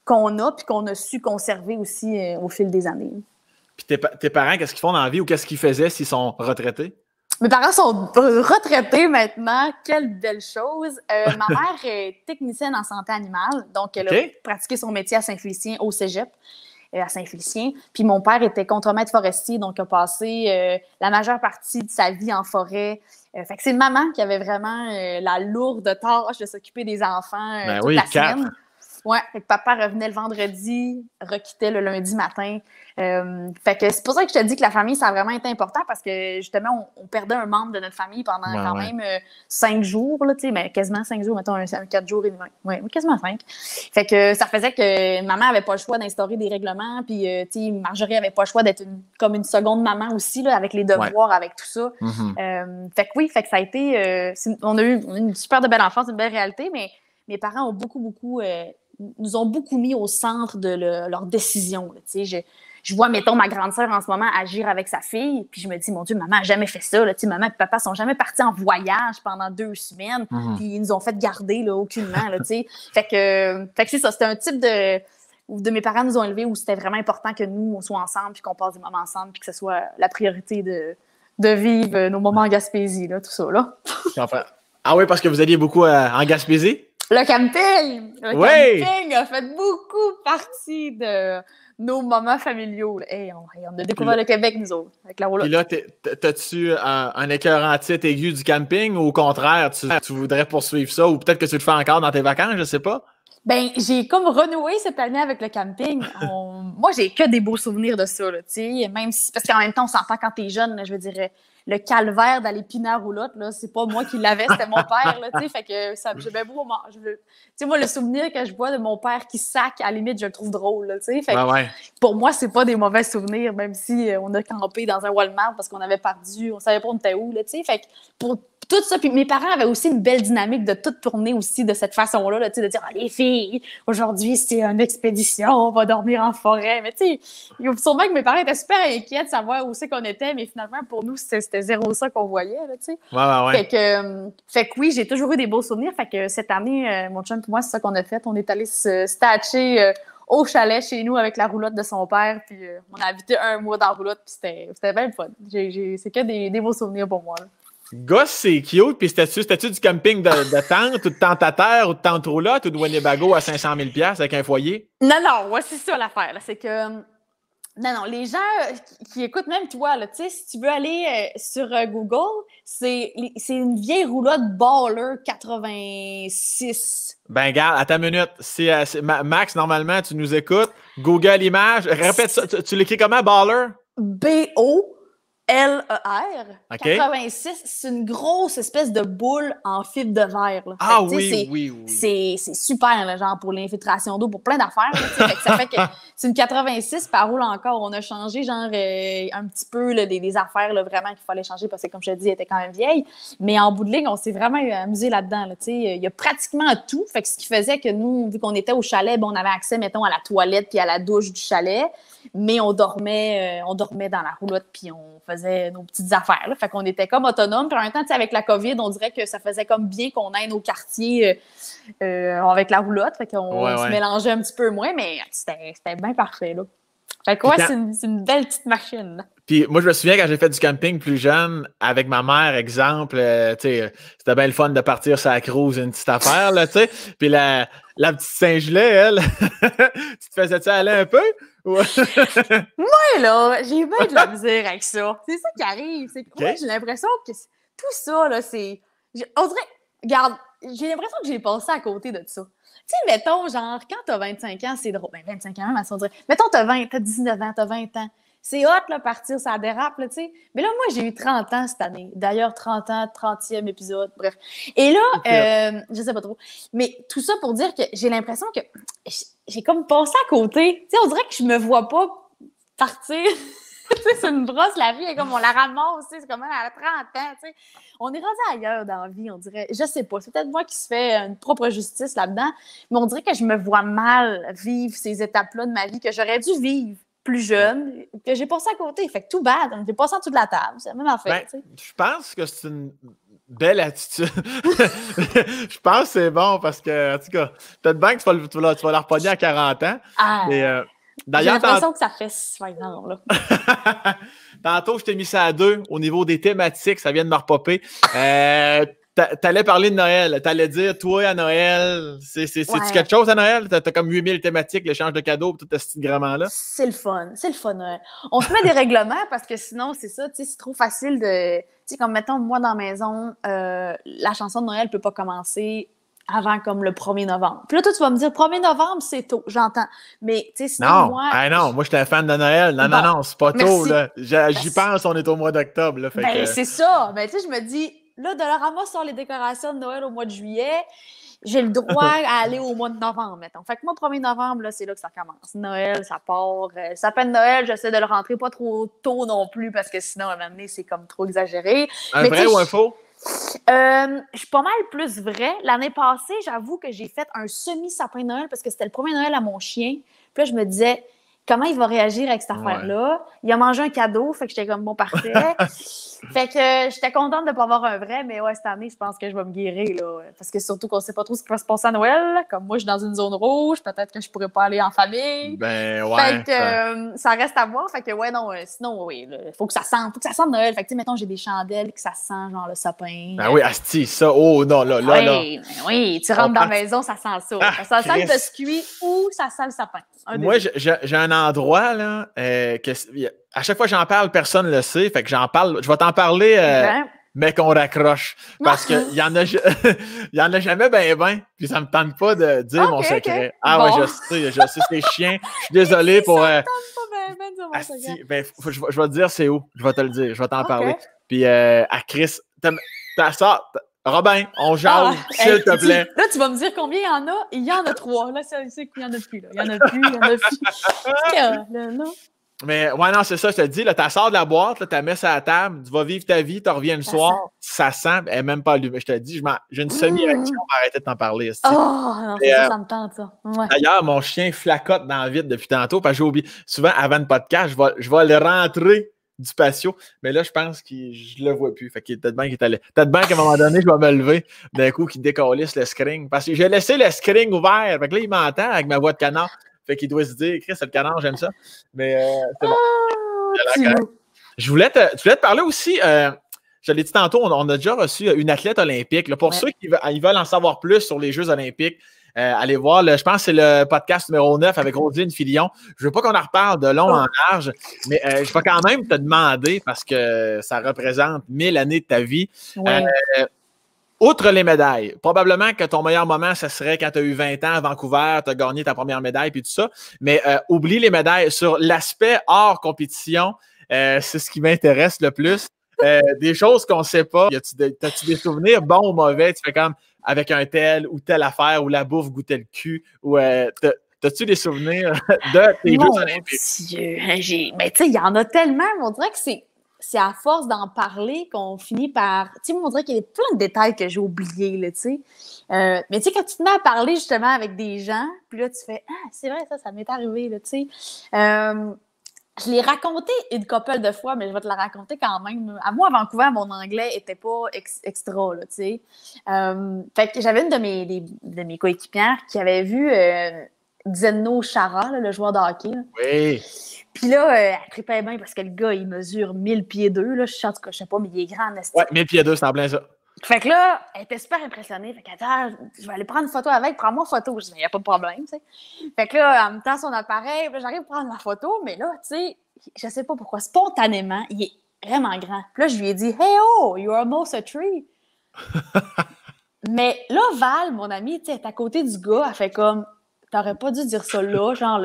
qu'on a puis qu'on a su conserver aussi euh, au fil des années. Puis tes, tes parents, qu'est-ce qu'ils font dans la vie ou qu'est-ce qu'ils faisaient s'ils sont retraités? Mes parents sont retraités maintenant. Quelle belle chose. Euh, ma mère est technicienne en santé animale, donc elle a pratiqué son métier à Saint-Félicien au cégep euh, à Saint-Félicien. Puis mon père était contremaître forestier, donc a passé euh, la majeure partie de sa vie en forêt. fait c'est maman qui avait vraiment la lourde tâche de s'occuper des enfants ben toute la semaine. Ouais, que papa revenait le vendredi, requittait le lundi matin. Euh, fait que c'est pour ça que je te dis que la famille, ça a vraiment été important parce que justement, on, perdait un membre de notre famille pendant quand même euh, cinq jours, là, mais ben, quasiment cinq jours, mettons quatre jours et demi. Oui, quasiment cinq. Fait que ça faisait que maman avait pas le choix d'instaurer des règlements, puis euh, sais, Marjorie n'avait pas le choix d'être comme une seconde maman aussi, là, avec les devoirs, avec tout ça. Mm-hmm. fait que oui, fait que ça a été. on, a eu, une super belle enfance, une belle réalité, mais mes parents ont beaucoup, beaucoup nous ont beaucoup mis au centre de leurs décisions. Je, vois, mettons, ma grande sœur en ce moment agir avec sa fille, puis je me dis, mon Dieu, maman n'a jamais fait ça. maman et papa sont jamais partis en voyage pendant deux semaines, mhm. puis ils nous ont fait garder là, aucunement. fait que, fait c'est ça, c'était un type de de mes parents nous ont élevés où c'était vraiment important que nous, on soit ensemble, puis qu'on passe des moments ensemble, puis que ce soit la priorité de, de vivre nos moments en Gaspésie, tout ça. Là. ah oui, parce que vous alliez beaucoup euh, en Gaspésie? Le camping! Le camping a fait beaucoup partie de nos moments familiaux. Hey, on, a découvert le, Québec, nous autres, avec la roulotte. Puis là, t'as-tu un, euh, un écœurant titre aigu du camping ou au contraire, tu, voudrais poursuivre ça ou peut-être que tu le fais encore dans tes vacances, je sais pas? Ben, j'ai comme renoué cette année avec le camping. Moi, j'ai que des beaux souvenirs de ça, tu sais. Même si, parce qu'en même temps, on s'entend quand t'es jeune, je veux dire, le calvaire dans l'épinard ou l'autre, c'est pas moi qui l'avais, c'était mon père, là, fait que ça, beau, tu sais, moi, le souvenir que je bois de mon père qui sac, à la limite, je le trouve drôle, fait que, pour moi, c'est pas des mauvais souvenirs, même si euh, on a campé dans un Walmart parce qu'on avait perdu, on savait pas où on était où, là, fait que pour tout ça, puis mes parents avaient aussi une belle dynamique de tout tourner aussi de cette façon-là, de dire, ah, les filles, aujourd'hui, c'est une expédition, on va dormir en forêt, mais tu sûrement que mes parents étaient super inquiets de savoir où c'est qu'on était, mais finalement, pour nous, c'était zéro ça qu'on voyait, là, tu sais. Euh, fait, que, oui, j'ai toujours eu des beaux souvenirs. Fait que cette année, euh, mon chum et moi, c'est ça qu'on a fait. On est allé se statuer euh, au chalet chez nous avec la roulotte de son père. Puis on a habité un mois dans la roulotte, puis c'était bien fun. C'est que des, des, beaux souvenirs pour moi. Là. Gosse, c'est cute. Puis c'était-tu du camping de, tente, ou de tente à terre, ou de tente roulotte, ou de Winnebago à 500 000 avec un foyer? Non, non, ouais, c'est ça l'affaire. C'est que non, non, les gens euh, qui écoutent, même toi, là, si tu veux aller euh, sur euh, Google, c'est une vieille roulotte Baller 86. Ben, garde, à ta minute. Max, normalement, tu nous écoutes. Google Image. Répète ça. Tu, tu l'écris comment, Baller? B-O l e r 86, c'est une grosse espèce de boule en fibre de verre. Ah oui, oui, oui. C'est super, genre pour l'infiltration d'eau, pour plein d'affaires. ça fait que c'est une 86, par roule encore. On a changé, genre, euh, un petit peu les des, affaires là, vraiment qu'il fallait changer parce que, comme je te dis, elle était quand même vieille. Mais en bout de ligne, on s'est vraiment euh, amusé là-dedans. Là, il y a pratiquement tout. Fait que ce qui faisait que nous, vu qu'on était au chalet, bon, on avait accès, mettons, à la toilette puis à la douche du chalet. Mais on dormait, euh, on dormait dans la roulotte puis on faisait nos petites affaires. Fait qu'on était comme autonome. Puis en même temps, avec la COVID, on dirait que ça faisait comme bien qu'on aille au quartier euh, euh, avec la roulotte. Fait qu'on se mélangeait un petit peu moins, mais c'était bien parfait. Là. Fait c'est une, belle petite machine. Puis moi, je me souviens quand j'ai fait du camping plus jeune, avec ma mère, exemple, euh, c'était bien le fun de partir sur la cruise, une petite affaire, là, tu sais. Puis la, la petite saint elle, tu te faisais ça aller un peu? Moi, là, j'ai bien de la misère avec ça. C'est ça qui arrive. C'est j'ai l'impression que tout ça, là, c'est. On dirait, regarde, j'ai l'impression que j'ai passé à côté de ça. Tu sais, mettons, genre, quand t'as 25 ans, c'est drôle. Ben, 25 ans, même, dirait on Mettons, t'as 20, t'as 19 ans, t'as 20 ans c'est hot, là, partir, ça dérape, tu sais. Mais là, moi, j'ai eu 30 ans cette année. D'ailleurs, 30 ans, 30e épisode, bref. Et là, euh, je sais pas trop. Mais tout ça pour dire que j'ai l'impression que j'ai comme passé à côté. Tu sais, on dirait que je me vois pas partir. c'est une brosse, la vie, comme on la ramasse, c'est comme à 30 ans, sais On est rendu ailleurs dans la vie, on dirait. Je sais pas, c'est peut-être moi qui se fais une propre justice là-dedans, mais on dirait que je me vois mal vivre ces étapes-là de ma vie que j'aurais dû vivre plus jeune, que j'ai passé à côté. Fait que tout bad, hein. j'ai passé en dessous de la table. C'est la même affaire. Ben, je pense que c'est une belle attitude. je pense que c'est bon parce que, en tout cas, peut-être bien que tu vas, le, tu tu vas la repogner à 40 ans. Ah, euh, J'ai l'impression que ça fait 5 ans, là. Tantôt, je t'ai mis ça à deux au niveau des thématiques, ça vient de me repopper. Euh, t'allais parler de Noël, t'allais dire, toi, à Noël, c'est-tu quelque chose à Noël? T'as as comme 8000 thématiques, l'échange de cadeaux, tout ce grand-là. C'est le fun, c'est le fun, On se met des règlements parce que sinon, c'est ça, tu sais, c'est trop facile de. Tu sais, comme mettons, moi, dans la maison, euh, la chanson de Noël ne peut pas commencer avant comme le 1er novembre. Puis là, toi, tu vas me dire 1er novembre, c'est tôt, j'entends. Mais tu sais, sinon, non. moi. je ah, non, moi, j'étais fan de Noël. Non, non, non, c'est pas tôt, J'y pense, on est au mois d'octobre, ben, c'est ça. Mais ben, tu sais, je me dis, Là, de ramasse sur les décorations de Noël au mois de juillet. J'ai le droit à aller au mois de novembre, mettons. Fait que moi, 1er novembre, c'est là que ça commence. Noël, ça part. Sapin euh, de Noël, j'essaie de le rentrer pas trop tôt non plus, parce que sinon, à un moment c'est comme trop exagéré. Un vrai ou un faux? Euh, je suis pas mal plus vrai. L'année passée, j'avoue que j'ai fait un semi-sapin de Noël parce que c'était le premier Noël à mon chien. Puis là, je me disais, comment il va réagir avec cette affaire-là. Il a mangé un cadeau, fait que j'étais comme bon parfait. fait que euh, j'étais contente de ne pas avoir un vrai, mais ouais, cette année, je pense que je vais me guérir. Là, parce que surtout qu'on ne sait pas trop ce qui va se passer à Noël. Comme moi, je suis dans une zone rouge, peut-être que je ne pourrais pas aller en famille. Ben ouais. Fait que euh, ça... reste à voir. Fait que ouais, non, euh, sinon, oui, il faut que ça sente. faut que ça sente Noël. Fait que tu sais, mettons, j'ai des chandelles que ça sent, genre le sapin. Ben oui, Asti, ça, oh non, là, là. là. Ben oui tu rentres dans la maison, ça sent ça. Ah, ça sent le biscuit ou ça sent le sapin. moi, j'ai un endroit, là, euh, que, à chaque fois que j'en parle, personne ne le sait. Fait que j'en parle, je vais t'en parler, euh, mais qu'on raccroche. Parce qu'il y, en a, y en a jamais ben ben. Puis ça me tente pas de dire mon secret. Ah ouais, je sais, je sais, c'est chiant. Je suis désolé pour. je, vais te dire c'est où. Je vais te le dire, je vais t'en parler. Puis euh, à Chris, ta, ta Robin, on jase, ah, s'il te plaît. là, tu vas me dire combien il y en a. Il y en a trois. Là, c'est qu'il y en a plus. Il y en a plus, il y en a plus. Mais ouais, non, c'est ça, je te dis, là, tu sors de la boîte, tu la ça à la table, tu vas vivre ta vie, tu reviens le soir, ça sent, elle n'est même pas allumée. Je te dis, j'ai une semi-réaction, mmh. va arrêter de t'en parler. Oh, non, c'est ça, euh, ça me tente, ça. D'ailleurs, mon chien flacote dans le vide depuis tantôt, parce que j'ai oublié, souvent avant le podcast, je vais, je vais le rentrer du patio. Mais là, je pense que je le vois plus. Fait peut-être est Peut-être bien qu'à un moment donné, je vais me lever d'un coup qu'il décollisse le screen. Parce que j'ai laissé le screen ouvert. que là, il m'entend avec ma voix de canard. Fait qu'il doit se dire, Chris, c'est le canard, j'aime ça. Mais euh, ah, je voulais te, tu parler aussi. Euh, je l'ai dit tantôt, on, a déjà reçu euh, une athlète olympique. pour ceux qui veulent en savoir plus sur les Jeux olympiques, euh, allez voir, je pense que c'est le podcast numéro 9 avec Rodine Filion. Je veux pas qu'on en reparle de long en large, mais euh, je vais quand même te demander, parce que ça représente mille années de ta vie. Euh, outre les médailles, probablement que ton meilleur moment, ce serait quand tu as eu 20 ans à Vancouver, tu as gagné ta première médaille puis tout ça. Mais oublie les médailles sur l'aspect hors compétition, c'est ce qui m'intéresse le plus. des choses qu'on ne sait pas. tu des, as des souvenirs bons ou mauvais? Tu fais comme avec un tel ou telle affaire ou la bouffe goûtait le cul ou euh, T'as-tu des souvenirs de tes Jeux Olympiques? Mais hein, ben, tu sais, il y en a tellement, on dirait que c'est c'est à force d'en parler qu'on finit par. Tu sais, on dirait qu'il y a plein de détails que j'ai oubliés, là, tu sais. Euh, mais tu sais, quand tu te mets à parler justement avec des gens, puis là, tu fais Ah, c'est vrai, ça, ça m'est arrivé, là, tu sais. Euh, je l'ai raconté une couple de fois, mais je vais te la raconter quand même. À moi, à Vancouver, mon anglais était pas extra extra, tu sais. Euh, fait que j'avais une de mes, de mes coéquipières qui avait vu euh, Zeno Chara, le joueur de hockey. Oui! Puis là, euh, elle tripait bien parce que le gars, il mesure 1000 pieds 2. Là. Je, ne sais pas, mais il est grand. pas? ouais, 1000 pieds 2, c'est en plein ça. Fait que là, elle était super impressionnée. Fait qu'elle ah, je vais aller prendre une photo avec, prends-moi une photo. Je dis, il n'y a pas de problème, tu sais. Fait que là, en même temps, son appareil, j'arrive à prendre ma photo, mais là, tu sais, je sais pas pourquoi, spontanément, il est vraiment grand. Puis là, je lui ai dit, hey oh, are almost a tree. mais là, Val, mon ami, tu sais, à côté du gars, elle fait comme, t'aurais pas dû dire ça là, genre,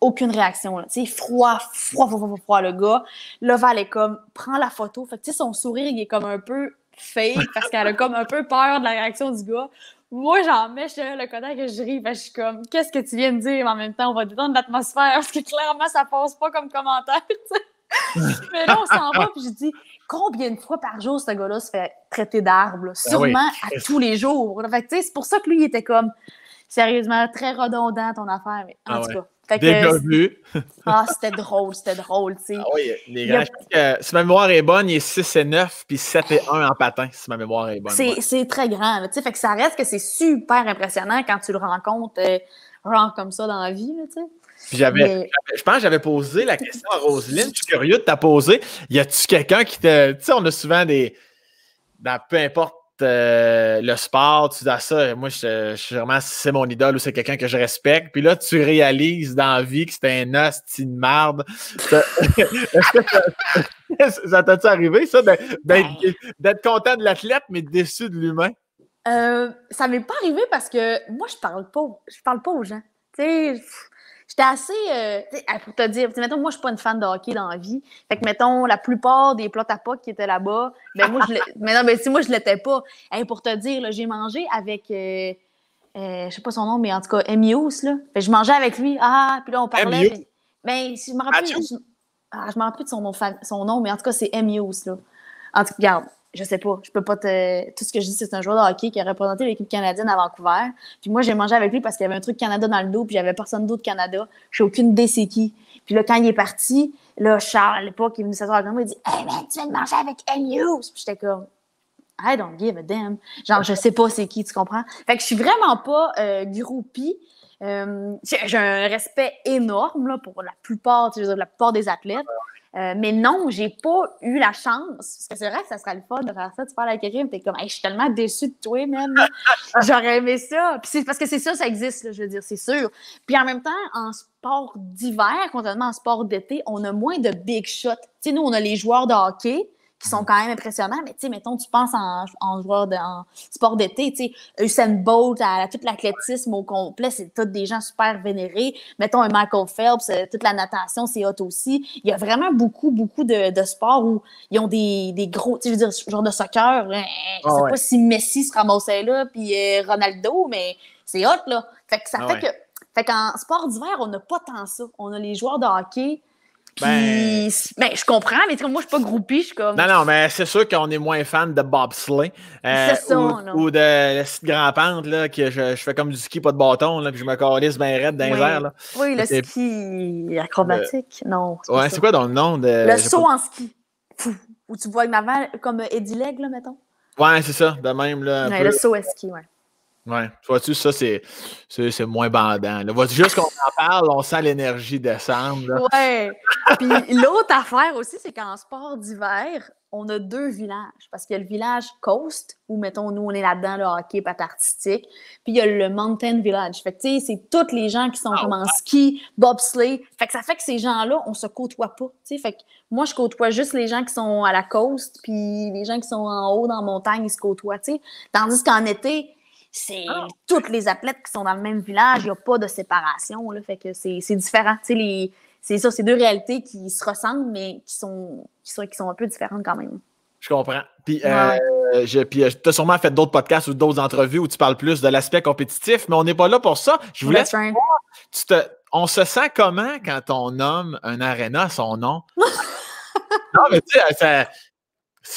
aucune réaction. Tu sais, froid, froid, froid, froid, froid, le gars. Là, Val est comme, prends la photo. Fait que, tu sais, son sourire, il est comme un peu fake parce qu'elle a comme un peu peur de la réaction du gars. Moi, j'en mets, le côté que je ris, je suis comme, qu'est-ce que tu viens de dire? en même temps, on va détendre l'atmosphère parce que clairement, ça passe pas comme commentaire, Mais là, on s'en va, puis je dis, combien de fois par jour ce gars-là se fait traiter d'arbre? Ah Sûrement à tous les jours. Fait c'est pour ça que lui, il était comme, sérieusement, très redondant ton affaire, mais en ah tout cas. Déjà vu. ah, c'était drôle, c'était drôle, ah oui, les si ma mémoire est bonne, il est 6 et 9, puis 7 et 1 en patin, si ma mémoire est bonne. C'est très grand, tu sais. Fait que ça reste que c'est super impressionnant quand tu le rencontres, euh, comme ça dans la vie, tu sais. j'avais, je pense que j'avais posé la question à Roselyne. Je suis curieux de t'a posé. Y a-tu quelqu'un qui te. Tu sais, on a souvent des. Dans ben, peu importe euh, le sport, tu as ah, ça, moi, je, suis vraiment, c'est mon idole ou c'est quelqu'un que je respecte. Puis là, tu réalises dans la vie que c'était un c'est une marde. ça t'a-tu arrivé, ça, ah. d'être content de l'athlète, mais déçu de l'humain? Euh, ça m'est pas arrivé parce que moi, je parle pas, je parle pas aux gens. Tu sais, j'étais assez. Euh, pour te dire, mettons, moi, je suis pas une fan de hockey dans la vie. Fait que, mettons, la plupart des plots à pas qui étaient là-bas, ben moi, je mais non, ben, si moi, je l'étais pas. et pour te dire, j'ai mangé avec. Euh, ne euh, je sais pas son nom, mais en tout cas, Emius, là. Fait, ben, je mangeais avec lui. Ah, puis là, on parlait. ben mais si je me rappelle. Ah, je, me rappelle de son nom, son nom, mais en tout cas, c'est Emius, là. En tout cas, regarde, je sais pas, je peux pas te. Tout ce que je dis, c'est un joueur de hockey qui a représenté l'équipe canadienne à Vancouver. Puis moi, j'ai mangé avec lui parce qu'il y avait un truc Canada dans le dos, puis j'avais personne d'autre Canada. Je J'ai aucune idée c'est qui. Puis là, quand il est parti, là, Charles, à l'époque, il venu s'asseoir avec moi, il dit Hey man, tu viens de manger avec News! Puis j'étais comme I don't give a damn. Genre, je sais pas c'est qui, tu comprends? Fait que je suis vraiment pas euh, groupie. Euh, j'ai un respect énorme pour la plupart, la plupart des athlètes. Euh, mais non, j'ai pas eu la chance. Parce que c'est vrai que ça serait le fun de faire ça, de faire la mais t'es comme, hey, je suis tellement déçue de toi, même. J'aurais aimé ça. Puis c'est parce que c'est ça, ça existe, là, je veux dire, c'est sûr. Puis en même temps, en sport d'hiver, contrairement en sport d'été, on a moins de big shots. Tu sais, nous, on a les joueurs de hockey qui sont quand même impressionnants. Mais tu sais, mettons, tu penses en, joueurs joueur de, sport d'été, tu sais, Usain Bolt, à, tout l'athlétisme au complet, c'est tous des gens super vénérés. Mettons, un Michael Phelps, euh, toute la natation, c'est hot aussi. Il y a vraiment beaucoup, beaucoup de, sports où ils ont des, gros, tu je veux dire, genre de soccer. Hein, je je ah sais pas si Messi se ramassait là, puis euh, Ronaldo, mais c'est hot, là. Fait que ça ah fait que fait qu'en sport d'hiver, on n'a pas tant ça. On a les joueurs de hockey, ben... ben, je comprends, mais moi, je suis pas groupie, je comme... Non, non, mais c'est sûr qu'on est moins fan de bobsleigh. Euh, c'est ça, ou, ou de la petite grand pente, là, que je, je, fais comme du ski, pas de bâton, là, puis je me calisse bien raide dans oui. là. Oui, le ski acrobatique, non. Ouais, c'est quoi dans le nom de... Le saut en ski, où tu vois avec ma main, comme Eddie Leg, là, mettons. Ouais, c'est ça, de même, là. le saut en ski, oui. Ouais. Vois-tu, ça, c'est, c'est, moins bandant. le vois juste qu'on en parle, on sent l'énergie descendre. Oui. Ouais. Puis l'autre affaire aussi, c'est qu'en sport d'hiver, on a deux villages. Parce qu'il y a le village coast, où, mettons, nous, on est là-dedans, le hockey, pas artistique. Puis il y a le mountain village. Fait que, tu sais, c'est tous les gens qui sont ah, comme en ski, bobsleigh. Fait que ça fait que ces gens-là, on se côtoie pas. Tu sais, fait que moi, je côtoie juste les gens qui sont à la coast, puis les gens qui sont en haut, dans la montagne, ils se côtoient, tu sais. Tandis qu'en été, c'est ah. toutes les athlètes qui sont dans le même village, il n'y a pas de séparation. Là, fait que c'est différent. c'est ça, c'est deux réalités qui se ressemblent, mais qui sont, qui sont, un peu différentes quand même. Je comprends. Puis, euh, euh, tu as sûrement fait d'autres podcasts ou d'autres entrevues où tu parles plus de l'aspect compétitif, mais on n'est pas là pour ça. Je voulais tu on se sent comment quand on nomme un aréna son nom? non, mais tu sais,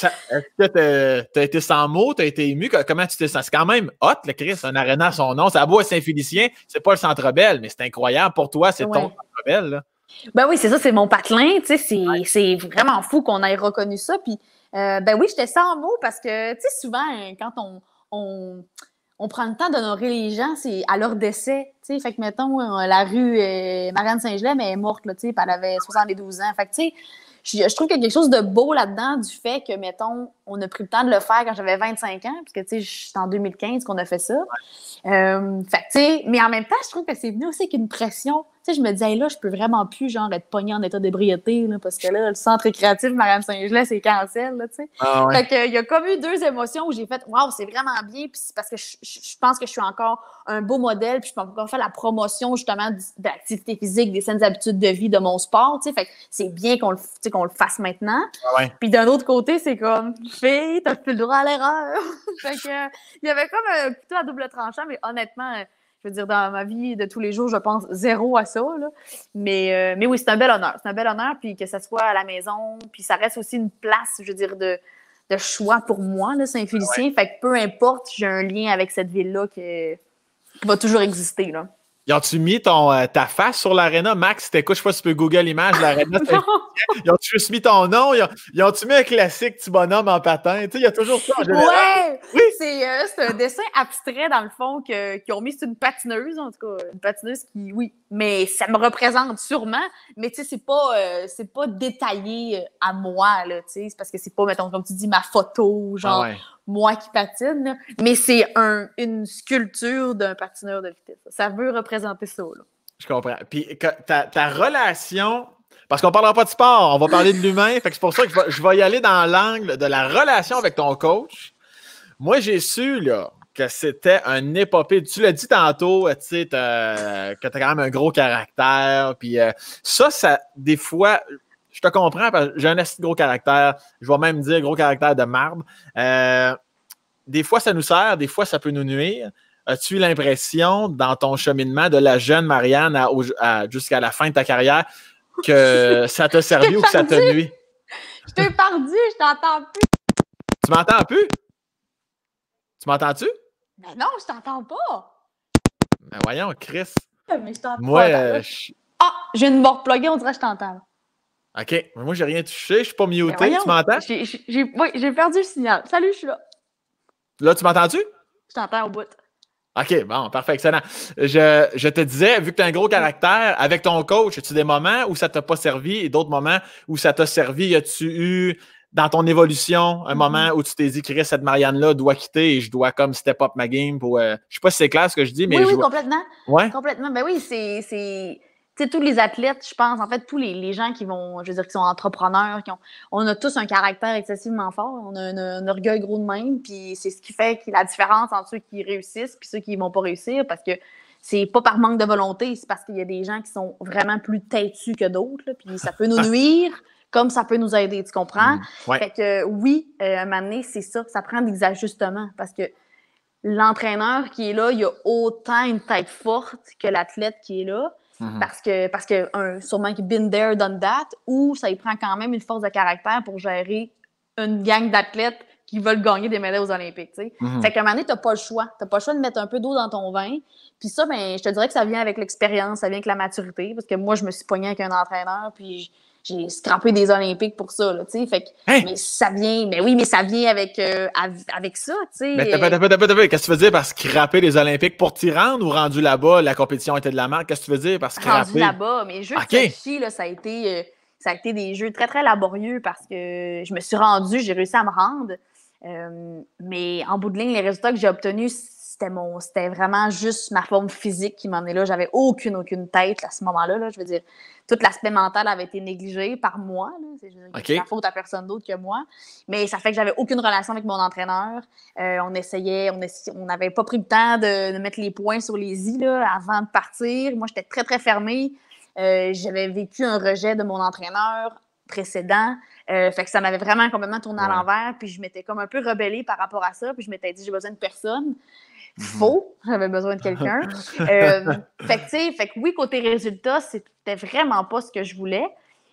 est-ce t'as été sans mots, as été ému? Comment tu te sens? C'est quand même hot, le Chris, un aréna à son nom. C'est à beau à Saint-Félicien, c'est pas le centre belle, mais c'est incroyable. Pour toi, c'est ton centre belle. Ben oui, c'est ça, c'est mon patelin. C'est, vraiment fou qu'on ait reconnu ça. Puis, euh, ben oui, j'étais sans mots parce que, souvent, hein, quand on, on, prend le temps d'honorer les gens, c'est à leur décès. Tu fait que, mettons, euh, la rue, euh, Marianne Saint-Gelais, elle est morte, là, tu elle avait 72 ans. Fait que, tu sais, euh, je, trouve qu'il y a quelque chose de beau là-dedans du fait que, mettons, on a pris le temps de le faire quand j'avais 25 ans, puisque, tu sais, c'est en 2015 qu'on a fait ça. Euh, mais en même temps, je trouve que c'est venu aussi avec une pression sais, je me disais, là, je peux vraiment plus, genre, être pognée en état d'ébriété, parce que là, le centre créatif Marianne Saint-Gelais, c'est cancel, là, tu sais. Ah, fait que, il y a comme eu deux émotions où j'ai fait, waouh, c'est vraiment bien, puis parce que je, pense que je suis encore un beau modèle, puis je peux encore faire la promotion, justement, d'activité physique, des saines habitudes de vie, de mon sport, tu sais. Fait c'est bien qu'on le, qu'on le fasse maintenant. Ah, puis d'un autre côté, c'est comme, fille, t'as plus le droit à l'erreur. fait que, il y avait comme un à double tranchant, mais honnêtement, je veux dire, dans ma vie de tous les jours, je pense zéro à ça. Là. Mais, euh, mais oui, c'est un bel honneur. C'est un bel honneur, puis que ça soit à la maison, puis ça reste aussi une place, je veux dire, de, choix pour moi, Saint-Félicien. Fait que peu importe, j'ai un lien avec cette ville-là qui, qui va toujours exister. Là. Ils ont-tu mis ton, euh, ta face sur l'arena? Max, T'es quoi? Je sais pas si tu peux Google de l'arena. ils ont-tu juste mis ton nom? Ils ont-tu mis un classique petit bonhomme en patin? Tu il y a toujours ça en Ouais! Oui! Euh, c'est un dessin abstrait, dans le fond, qu'ils ont mis sur une patineuse, en tout cas. Une patineuse qui, oui. Mais ça me représente sûrement. Mais tu sais, c'est pas, euh, c'est pas détaillé à moi, là, tu sais. C'est parce que c'est pas, mettons, comme tu dis, ma photo, genre. Ah moi qui patine, mais c'est un, une sculpture d'un patineur de vitesse. Ça veut représenter ça. Je comprends. Puis ta, relation, parce qu'on ne parlera pas de sport, on va parler de l'humain, fait c'est pour ça que je vais, y aller dans l'angle de la relation avec ton coach. Moi, j'ai su là, que c'était un épopée. Tu l'as dit tantôt, euh, tu sais, que tu as quand même un gros caractère. Puis euh, ça, ça, des fois, je te comprends parce que j'ai un assez gros caractère. Je vais même dire gros caractère de marbre. Euh, des fois, ça nous sert, des fois, ça peut nous nuire. As-tu l'impression, dans ton cheminement de la jeune Marianne jusqu'à la fin de ta carrière, que ça t'a servi ou que ça t'a nuit? Je t'ai perdu, je t'entends plus. Tu m'entends plus? Tu m'entends-tu? Ben non, je t'entends pas. Ben voyons, Chris. Mais je t'entends Ah, je viens de me reploguer, on dirait que je t'entends. OK. Moi, j'ai rien touché. Je suis pas muté. Ben tu m'entends? oui, j'ai perdu le signal. Salut, je suis là. Là, tu m'entends-tu? Je t'entends au bout. OK, bon, parfait, excellent. Je, je te disais, vu que tu as un gros caractère, avec ton coach, as-tu des moments où ça t'a pas servi et d'autres moments où ça t'a servi? As-tu eu, dans ton évolution, un mm-hmm. moment où tu t'es dit, Chris, cette Marianne-là doit quitter et je dois comme step up ma game pour. Je euh, Je sais pas si c'est clair ce que je dis, mais. Oui, oui, complètement. Oui? Complètement. Ben oui, c'est tous les athlètes, je pense, en fait, tous les, gens qui vont, je veux dire, qui sont entrepreneurs, qui ont, on a tous un caractère excessivement fort, on a un, orgueil gros de même, puis c'est ce qui fait la différence entre ceux qui réussissent et ceux qui ne vont pas réussir, parce que c'est pas par manque de volonté, c'est parce qu'il y a des gens qui sont vraiment plus têtus que d'autres, puis ça peut nous ah. nuire. comme ça peut nous aider, tu comprends? Mmh. Fait que oui, euh, à un moment donné, c'est ça, ça prend des ajustements parce que l'entraîneur qui est là, il a autant une tête forte que l'athlète qui est là. Mm-hmm. Parce que, parce que un, sûrement been there, done that, ou ça y prend quand même une force de caractère pour gérer une gang d'athlètes qui veulent gagner des médailles aux Olympiques. Tu mm-hmm. Fait qu'à un moment donné, t'as pas le choix. T'as pas le choix de mettre un peu d'eau dans ton vin. Puis ça, ben, je te dirais que ça vient avec l'expérience, ça vient avec la maturité. Parce que moi, je me suis poignée avec un entraîneur, puis j'ai scrappé des Olympiques pour ça, tu sais. Hein? mais ça vient, mais oui, mais ça vient avec, euh, avec ça, tu sais. Mais t'as pas, t'as qu'est-ce que tu veux dire par scraper des Olympiques pour t'y rendre ou rendu là-bas, la compétition était de la marque. Qu'est-ce que tu veux dire par scraper? Rendu là-bas, mais juste ici, là, ça a été, euh, ça été des jeux très, très laborieux parce que je me suis rendue, j'ai réussi à me rendre. Euh, mais en bout de ligne, les résultats que j'ai obtenus, c'était c'était vraiment juste ma forme physique qui m'en est là. J'avais aucune, aucune tête à ce moment-là. Là. Je veux dire, tout l'aspect mental avait été négligé par moi. C'est la faute à personne d'autre que moi. Mais ça fait que j'avais aucune relation avec mon entraîneur. Euh, on essayait, on on n'avait pas pris le temps de, mettre les points sur les i là, avant de partir. Moi, j'étais très, très fermée. Euh, j'avais vécu un rejet de mon entraîneur précédent. Euh, fait que ça m'avait vraiment complètement tourné à l'envers. Puis je m'étais comme un peu rebellée par rapport à ça. Puis je m'étais dit, j'ai besoin de personne. Mhm. faux. J'avais besoin de quelqu'un. Euh, fait que, tu sais, fait que oui, côté résultat, c'était vraiment pas ce que je voulais.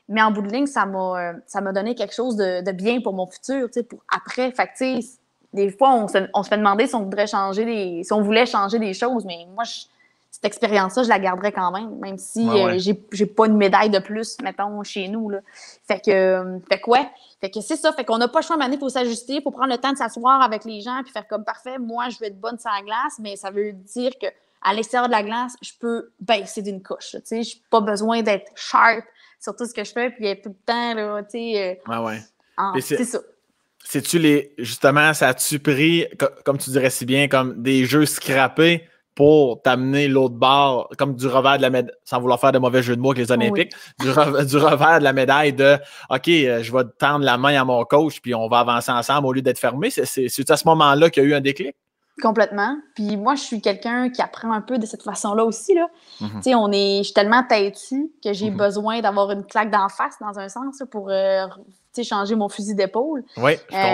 Mais en bout de ligne, ça m'a, euh, donné quelque chose de, bien pour mon futur, tu sais, pour après. Fait que, tu sais, des fois, on se, on se, fait demander si on voudrait changer des, si on voulait changer des choses, mais moi, je, cette expérience-là, je la garderai quand même, même si euh, je j'ai pas une médaille de plus, mettons, chez nous. Là. Euh, fait que, ouais, fait que c'est ça. Fait qu'on n'a pas le choix de pour s'ajuster, pour prendre le temps de s'asseoir avec les gens puis faire comme parfait, moi, je veux être bonne sans la glace, mais ça veut dire que à l'extérieur de la glace, je peux baisser d'une couche. Je n'ai pas besoin d'être sharp sur tout ce que je fais, puis être tout le temps, là, tu sais. Euh, ouais. c'est ça. C'est-tu les. Justement, ça a-tu pris, comme tu dirais si bien, comme des jeux scrappés? pour t'amener l'autre bord, comme du revers de la médaille, sans vouloir faire de mauvais jeux de mots avec les Olympiques, du, revers de la médaille de OK, euh, je vais tendre la main à mon coach, puis on va avancer ensemble au lieu d'être fermé. C'est à ce moment-là qu'il y a eu un déclic. Complètement. Puis moi, je suis quelqu'un qui apprend un peu de cette façon-là aussi. Là. Mm-hmm. Tu sais, on est, je suis tellement têtue que j'ai mm-hmm. besoin d'avoir une claque d'en face, dans un sens, pour euh, changer mon fusil d'épaule. je ne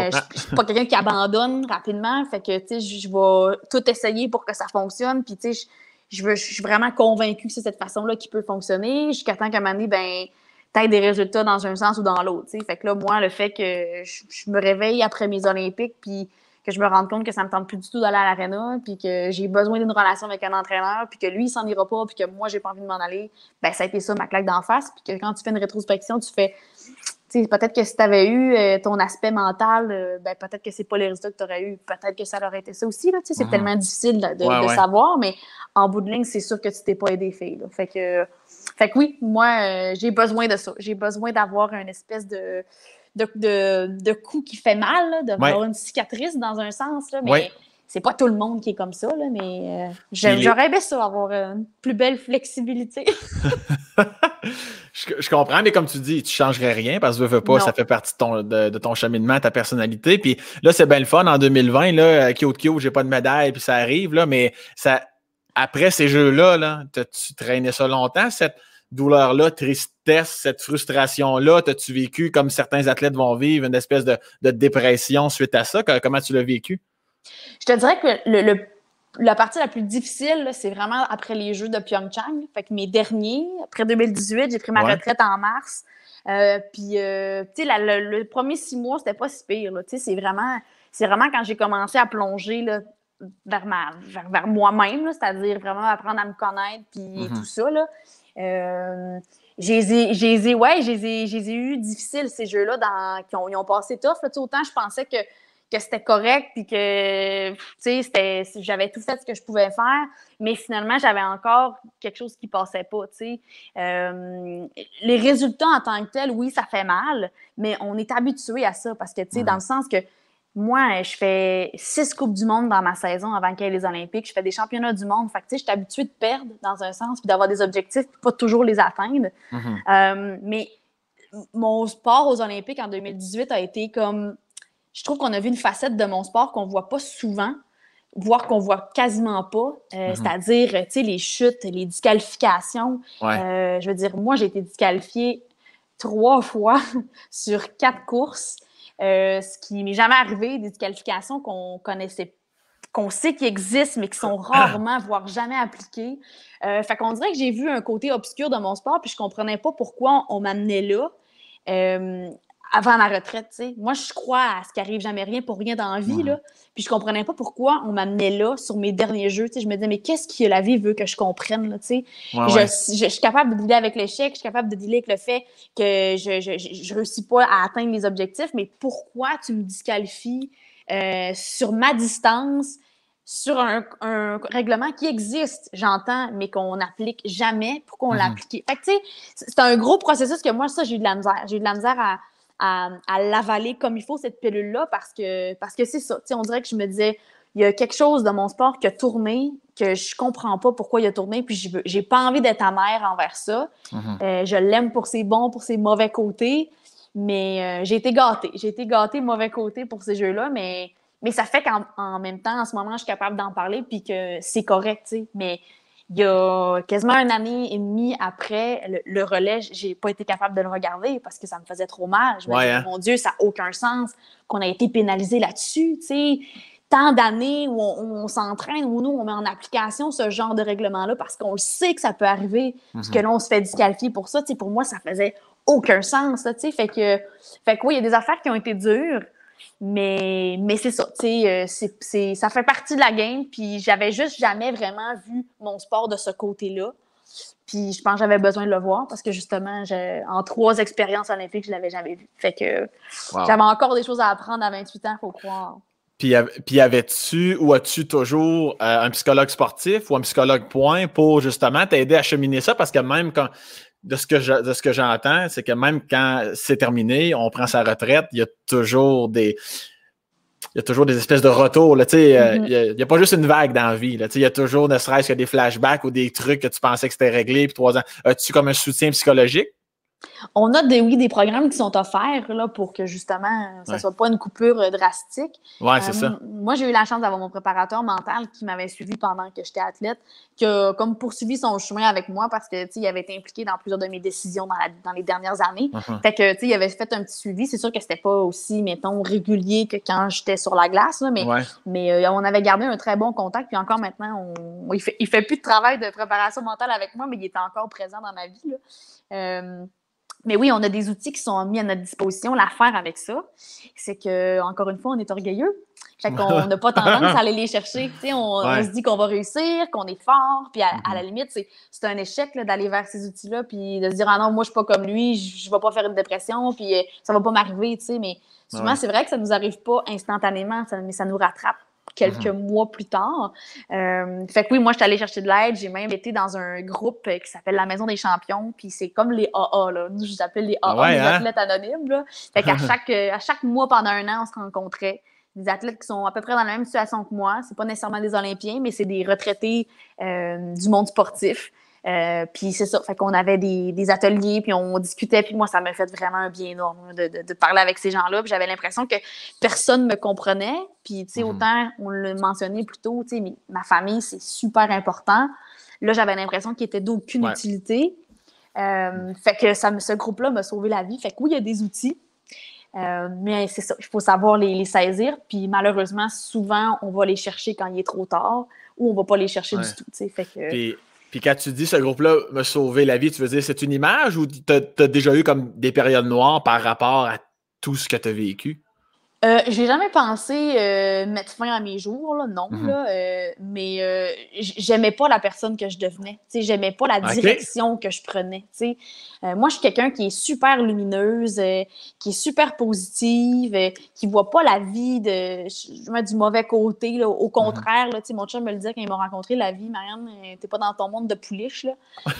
euh, suis pas quelqu'un qui abandonne rapidement. Fait que, je vais tout essayer pour que ça fonctionne. Puis, je suis vraiment convaincue que c'est cette façon-là qui peut fonctionner. Jusqu'à temps qu'à un moment donné, ben, peut des résultats dans un sens ou dans l'autre. Fait que là, moi, le fait que je, me réveille après mes Olympiques, puis que je me rende compte que ça ne me tente plus du tout d'aller à l'aréna, puis que j'ai besoin d'une relation avec un entraîneur, puis que lui, il s'en ira pas, puis que moi, j'ai pas envie de m'en aller, ben ça a été ça, ma claque d'en face. Puis que quand tu fais une rétrospection, tu fais peut-être que si tu avais eu euh, ton aspect mental, euh, ben, peut-être que c'est pas les résultats que tu aurais eu. Peut-être que ça aurait été ça aussi. C'est ah. tellement difficile de, savoir, mais en bout de ligne, c'est sûr que tu t'es pas aidé, Fait que, fait que oui, moi, euh, j'ai besoin de ça. J'ai besoin d'avoir une espèce de, de, de, coup qui fait mal, d'avoir une cicatrice dans un sens. mais c'est pas tout le monde qui est comme ça, mais euh, j'aurais aimé ça, avoir une plus belle flexibilité. je, comprends, mais comme tu dis, tu changerais rien parce que veux, veux pas, ça fait partie de ton, de, de cheminement, ta personnalité. Puis là, c'est bien le fun en 2020, là, Kyoto, j'ai pas de médaille, puis ça arrive, là, mais ça, après ces jeux-là, là, tu traînais ça longtemps, cette douleur-là, tristesse, cette frustration-là? as tu vécu, comme certains athlètes vont vivre, une espèce de, de dépression suite à ça? Comment tu l'as vécu? Je te dirais que la partie la plus difficile, c'est vraiment après les Jeux de Pyeongchang. Fait que mes derniers, après 2018, j'ai pris ma retraite en mars. Euh, puis, euh, tu sais, le, premier six mois, c'était pas si pire. c'est vraiment, vraiment quand j'ai commencé à plonger là, vers, vers, moi-même, c'est-à-dire vraiment apprendre à me connaître, puis mm-hmm. tout ça. Là. Euh, j'ai ouais, j'ai eu difficile ces jeux-là, qui ont, ils ont passé tough. autant je pensais que que c'était correct, et que, tu sais, j'avais tout fait ce que je pouvais faire, mais finalement, j'avais encore quelque chose qui passait pas, tu euh, les résultats en tant que tels, oui, ça fait mal, mais on est habitué à ça parce que, tu sais, dans le sens que moi, je fais six Coupes du Monde dans ma saison avant qu'il y ait les Olympiques. Je fais des championnats du monde. Fait je suis habituée de perdre dans un sens, puis d'avoir des objectifs, puis pas toujours les atteindre. Mm-hmm. Euh, mais mon sport aux Olympiques en 2018 a été comme je trouve qu'on a vu une facette de mon sport qu'on voit pas souvent, voire qu'on voit quasiment pas, euh, mhm. c'est-à-dire, les chutes, les disqualifications. Euh, je veux dire, moi, j'ai été disqualifiée trois fois sur quatre courses, euh, ce qui m'est jamais arrivé, des disqualifications qu'on connaissait qu'on sait qui existent, mais qui sont rarement, voire jamais appliquées. Euh, fait qu'on dirait que j'ai vu un côté obscur de mon sport, puis je comprenais pas pourquoi on, m'amenait là. Euh, avant ma retraite, Moi, je crois à ce qui arrive jamais rien pour rien dans la vie, là. Puis je comprenais pas pourquoi on m'amenait là sur mes derniers jeux, Je me disais, mais qu'est-ce que la vie veut que je comprenne, là, tu je, suis capable de dealer avec l'échec, je suis capable de dealer avec le fait que je, je, réussis pas à atteindre mes objectifs, mais pourquoi tu me disqualifies euh, sur ma distance, sur un, règlement qui existe, j'entends, mais qu'on n'applique jamais, pourquoi on l'applique? Mhm. Fait tu sais, c'est un gros processus que moi, ça, j'ai eu de la misère. J'ai eu de la misère à à, l'avaler comme il faut, cette pilule-là, parce que parce que c'est ça. on dirait que je me disais, il y a quelque chose dans mon sport qui a tourné, que je comprends pas pourquoi il a tourné, puis je j'ai pas envie d'être amère envers ça. Mm-hmm. Euh, je l'aime pour ses bons, pour ses mauvais côtés, mais euh, j'ai été gâtée. J'ai été gâtée mauvais côté pour ces jeux-là, mais, mais ça fait qu'en même temps, en ce moment, je suis capable d'en parler, puis que c'est correct, sais Mais il y a quasiment une année et demie après, le, relais, j'ai pas été capable de le regarder parce que ça me faisait trop mal. Hein. mon Dieu, ça n'a aucun sens qu'on a été pénalisé là-dessus, tu Tant d'années où on, s'entraîne, où nous, on met en application ce genre de règlement-là parce qu'on le sait que ça peut arriver, mm que l'on se fait disqualifier pour ça. Tu pour moi, ça faisait aucun sens, tu Fait que, fait que oui, il y a des affaires qui ont été dures, mais, mais c'est ça, tu sais, euh, ça fait partie de la game. Puis j'avais juste jamais vraiment vu mon sport de ce côté-là. Puis je pense que j'avais besoin de le voir parce que justement, en trois expériences olympiques, je ne l'avais jamais vu. Fait que j'avais encore des choses à apprendre à 28 ans, il faut croire. Puis, puis avais-tu ou as-tu toujours euh, un psychologue sportif ou un psychologue point pour justement t'aider à cheminer ça? Parce que même quand, de ce que j'entends, c'est que même quand c'est terminé, on prend sa retraite, il y a toujours des il y a toujours des espèces de retours. Là, euh, mm-hmm. Il n'y a, pas juste une vague dans la vie. il y a toujours, ne serait-ce que des flashbacks ou des trucs que tu pensais que c'était réglé. Puis trois ans, as-tu comme un soutien psychologique? on a des, oui, des programmes qui sont offerts là, pour que justement, ça ne soit pas une coupure euh, drastique. Oui, c'est euh, ça. Moi, j'ai eu la chance d'avoir mon préparateur mental qui m'avait suivi pendant que j'étais athlète, qui a comme poursuivi son chemin avec moi parce que il avait été impliqué dans plusieurs de mes décisions dans, dans les dernières années. Uh-huh. que il avait fait un petit suivi. C'est sûr que c'était pas aussi, mettons, régulier que quand j'étais sur la glace, mais, mais euh, on avait gardé un très bon contact. Puis encore maintenant, il, fait, fait plus de travail de préparation mentale avec moi, mais il est encore présent dans ma vie. Mais oui, on a des outils qui sont mis à notre disposition. L'affaire avec ça, c'est que encore une fois, on est orgueilleux. Fait qu'on n'a pas tendance à aller les chercher. On, on, se dit qu'on va réussir, qu'on est fort. Puis à, la mm-hmm. limite, c'est un échec d'aller vers ces outils-là puis de se dire « Ah non, moi, je ne suis pas comme lui. Je ne vais pas faire une dépression. Puis euh, ça va pas m'arriver. » Mais souvent, c'est vrai que ça ne nous arrive pas instantanément, mais ça nous rattrape quelques mhm. mois plus tard. Euh, fait que oui, moi, je suis allée chercher de l'aide. J'ai même été dans un groupe euh, qui s'appelle la Maison des Champions. Puis c'est comme les AA, là. Nous, je les appelle les AA, ah les hein? athlètes anonymes, là. Fait qu'à chaque, euh, à chaque mois, pendant un an, on se rencontrait. Des athlètes qui sont à peu près dans la même situation que moi. C'est pas nécessairement des Olympiens, mais c'est des retraités du monde sportif. Euh, puis c'est ça, fait qu'on avait des, ateliers, puis on discutait, puis moi, ça m'a fait vraiment un bien énorme hein, de, parler avec ces gens-là. j'avais l'impression que personne ne me comprenait. Puis, tu sais, mhm. autant on le mentionnait plus tôt, tu sais, ma famille, c'est super important. Là, j'avais l'impression qu'il était d'aucune utilité. Euh, fait que ça, ce groupe-là m'a sauvé la vie. Fait que oui, il y a des outils, euh, mais c'est ça, il faut savoir les, saisir. Puis malheureusement, souvent, on va les chercher quand il est trop tard ou on va pas les chercher du tout. Fait que... Puis quand tu dis ce groupe-là m'a sauvé la vie, tu veux dire c'est une image ou tu déjà eu comme des périodes noires par rapport à tout ce que tu as vécu? Euh, j'ai jamais pensé euh, mettre fin à mes jours, là, non, mhm. là, euh, mais j'aimais pas la personne que je devenais. J'aimais pas la ah, direction que je prenais. moi, je suis quelqu'un qui est super lumineuse, qui est super positive, qui ne voit pas la vie de, du mauvais côté. Au mhm. contraire, mon chum me le disait quand il m'a rencontré la vie, Marianne, t'es pas dans ton monde de pouliche.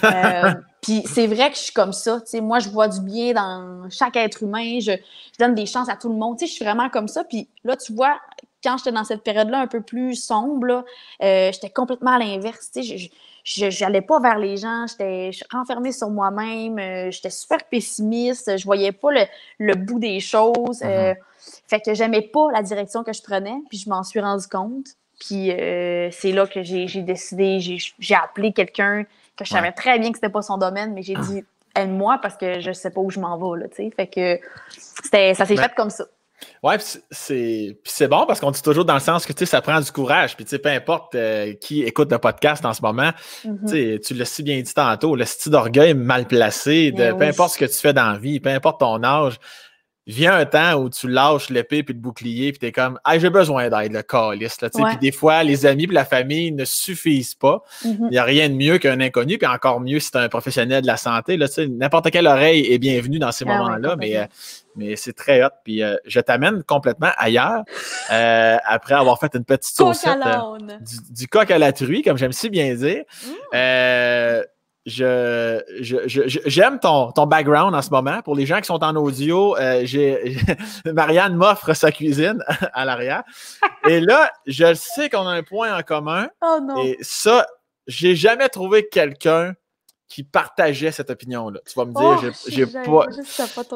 Là. Puis c'est vrai que je suis comme ça. Moi, je vois du bien dans chaque être humain. Je, donne des chances à tout le monde. je suis vraiment comme ça. Puis là, tu vois, quand j'étais dans cette période-là un peu plus sombre, euh, j'étais complètement à l'inverse. Je n'allais pas vers les gens. J'étais renfermée sur moi-même. Euh, j'étais super pessimiste. Je voyais pas le, bout des choses. Mm-hmm. Euh, fait que j'aimais pas la direction que je prenais. Puis je m'en suis rendu compte. Puis c'est là que j'ai décidé, j'ai appelé quelqu'un que je savais très bien que c'était pas son domaine, mais j'ai ah. dit aide-moi parce que je sais pas où je m'en vais, là, Fait que ça s'est ben fait comme ça. Ouais, c'est, c'est bon parce qu'on dit toujours dans le sens que, tu ça prend du courage. Puis, peu importe euh, qui écoute le podcast en ce moment, mhm. tu l'as si bien dit tantôt, le style d'orgueil mal placé, de, ben peu importe ce que tu fais dans la vie, peu importe ton âge, vient un temps où tu lâches l'épée puis le bouclier, puis t'es comme, ah, j'ai besoin d'aide, le calice. Là, Puis des fois, les amis puis la famille ne suffisent pas. Mhm. Il n'y a rien de mieux qu'un inconnu, puis encore mieux si tu un professionnel de la santé. N'importe quelle oreille est bienvenue dans ces ah moments-là, mais, euh, mais c'est très hot. Puis euh, je t'amène complètement ailleurs euh, après avoir fait une petite saucette du, coq à la truie, comme j'aime si bien dire. Mmh je, j'aime ton, background en ce moment. Pour les gens qui sont en audio, euh, Marianne m'offre sa cuisine à l'arrière. Et là, je sais qu'on a un point en commun. Oh Et ça, j'ai jamais trouvé quelqu'un qui partageait cette opinion-là. Tu vas me dire, oh, je j'ai, pas,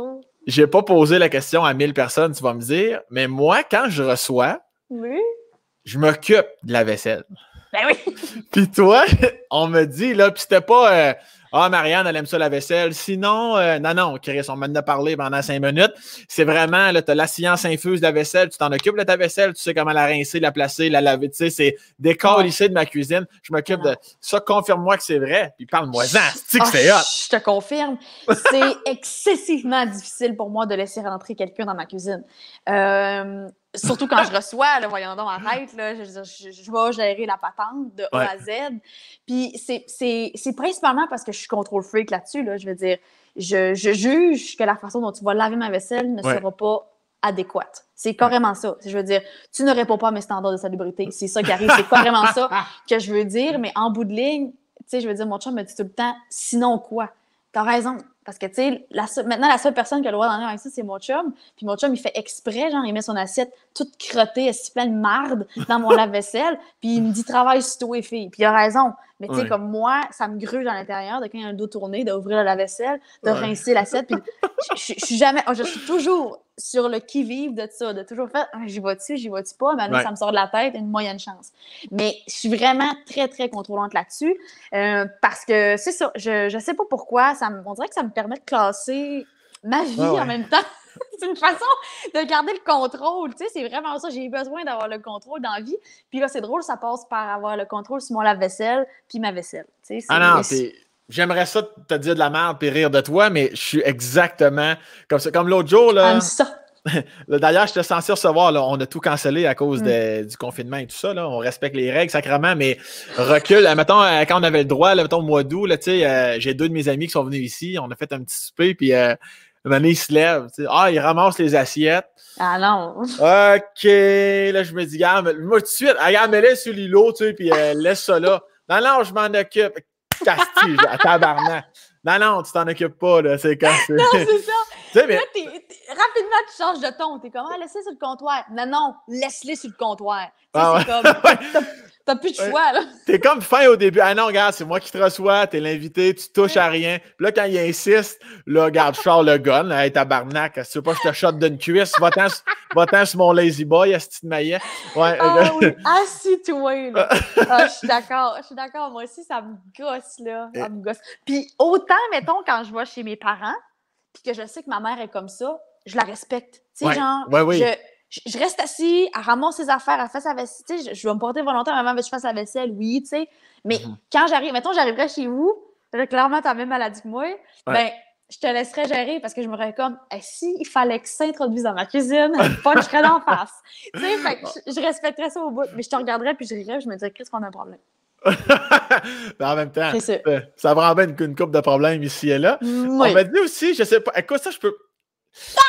j'ai pas posé la question à 1000 personnes, tu vas me dire, mais moi, quand je reçois, oui. je m'occupe de la vaisselle. Ben oui. puis toi, on me dit, là, puis c'était pas euh, Ah, Marianne, elle aime ça la vaisselle. Sinon, euh, non, non, Chris, on m'en a parlé pendant cinq minutes. C'est vraiment, là, t'as la science infuse de la vaisselle, tu t'en occupes de ta vaisselle, tu sais comment la rincer, la placer, la laver, tu sais, c'est décor lycée de ma cuisine. Je m'occupe de ah. ça, confirme-moi que c'est vrai, puis parle moi ça, c'est que c'est ah, hot. Je te confirme, c'est excessivement difficile pour moi de laisser rentrer quelqu'un dans ma cuisine. Euh, surtout quand je reçois, le voyant donc, arrête, là, je, je, vais gérer la patente de A à Z. Puis c'est principalement parce que je suis contrôle freak là-dessus, là, je veux dire, je, je, juge que la façon dont tu vas laver ma vaisselle ne sera pas adéquate. C'est carrément ça. Je veux dire, tu ne réponds pas à mes standards de salubrité. C'est ça qui arrive. C'est carrément ça que je veux dire. Mais en bout de ligne, tu sais, je veux dire, mon chum me dit tout le temps, sinon quoi? T'as raison. Parce que, tu sais, maintenant, la seule personne que a le droit d'en avec ça, c'est mon chum. Puis mon chum, il fait exprès, genre, il met son assiette toute crottée, si pleine de marde dans mon lave-vaisselle. Puis il me dit, travaille sur toi, fille. Puis il a raison. Mais tu sais, comme moi, ça me gruge à l'intérieur de quand il y a un dos tourné, d'ouvrir la vaisselle de rincer l'assiette. Puis je suis jamais, je suis toujours sur le qui-vive de ça, de toujours faire ah, j'y vois-tu, j'y vois-tu pas. Mais ben ça me sort de la tête, une moyenne chance. Mais je suis vraiment très, très contrôlante là-dessus euh, parce que c'est ça, je, je sais pas pourquoi, ça on dirait que ça me permet de classer ma ah vie en même temps. c'est une façon de garder le contrôle. Tu sais, c'est vraiment ça. J'ai besoin d'avoir le contrôle dans vie. Puis là, c'est drôle, ça passe par avoir le contrôle sur mon lave-vaisselle puis ma vaisselle. Tu sais, ah non, J'aimerais ça te dire de la merde puis rire de toi, mais je suis exactement comme ça. Comme l'autre jour, là. Comme ça. D'ailleurs, je te censé recevoir, là, on a tout cancellé à cause mm. du confinement et tout ça. Là. On respecte les règles sacrément, mais recule. Euh, mettons, euh, quand on avait le droit, là, mettons, au mois d'août, sais, euh, j'ai deux de mes amis qui sont venus ici. On a fait un petit souper, puis donné, il se lève. sais. Ah, il ramasse les assiettes. Ah non. OK. Là, je me dis, mais moi, tout de suite, regarde, mets-les sur l'îlot, tu sais, puis euh, laisse ça là. Non, non, je m'en occupe. Castille, tabarnak. Non, non, tu t'en occupes pas, là. C'est quand non, c'est ça. sais mais... rapidement, tu changes de ton. T'es comme, ah, laisse-les sur le comptoir. Non, non, laisse-les sur le comptoir. Ah, comme... T'as plus de choix, là. T'es comme fin au début. Ah non, regarde, c'est moi qui te reçois, t'es l'invité, tu touches à rien. Puis là, quand il insiste, là, regarde, Charles le gun, là, hey, tabarnak, si tu veux pas que je te shot d'une cuisse, va-t'en sur mon lazy boy, à ce petit maillet. Ouais, ah oui, assis-toi, là. ah, je suis d'accord, je suis d'accord. Moi aussi, ça me gosse, là. Ça eh. me gosse. Puis autant, mettons, quand je vais chez mes parents, puis que je sais que ma mère est comme ça, je la respecte. Tu sais, genre, je, je reste assis, à ramasser ses affaires, à faire sa vaisselle. je, vais me porter volontaire veut que je fasse la vaisselle, oui, tu sais. Mais mhm. quand j'arrive, mettons, j'arriverai chez vous, clairement, la même maladie que moi, ben, je te laisserai gérer parce que je me rends compte, eh, si il fallait que ça introduise dans ma cuisine, pas que je serais en face. tu sais, fait je, respecterais ça au bout. Mais je te regarderais, puis je rirais, je me dirais, qu'est-ce qu'on a un problème. Ben, en même temps, euh, ça. va me ramène une, coupe de problème ici et là. On aussi, je sais pas, à quoi ça je peux.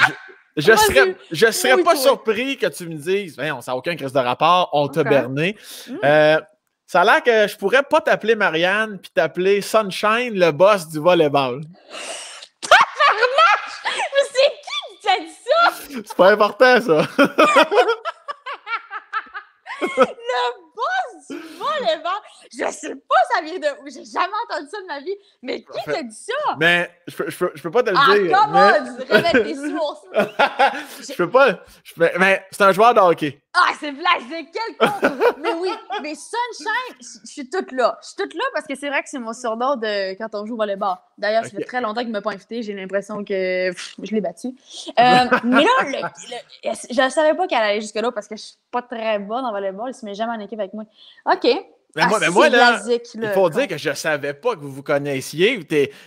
Ah! Je serais, je serais pas surpris que tu me dises, ben, on n'a aucun crise de rapport, on t'a berné. Mm. Euh, ça a l'air que je pourrais pas t'appeler Marianne puis t'appeler Sunshine, le boss du volleyball. Mais c'est qui qui t'a dit ça? C'est pas important, ça. le boss du volleyball. Je sais pas, ça vient de où. J'ai jamais entendu ça de ma vie. Mais qui t'a dit ça? Mais ben, je peux, je peux, pas te le ah, dire. Ah, comment mais... tes sources? je peux pas. Je Mais ben, c'est un joueur de hockey. Ah, c'est blasé, c'est quelqu'un! mais oui, mais Sunshine, je suis toute là. Je suis toute là parce que c'est vrai que c'est mon surnom de quand on joue au volleyball. D'ailleurs, ça fait très longtemps qu'il ne m'a pas invité. J'ai l'impression que je l'ai battu. Euh, mais là, je ne savais pas qu'elle allait jusque-là parce que je suis pas très bonne en volleyball. Elle se met jamais en équipe avec moi. OK. Mais ben, moi, mais ah, ben, moi là, il faut dire que je savais pas que vous vous connaissiez.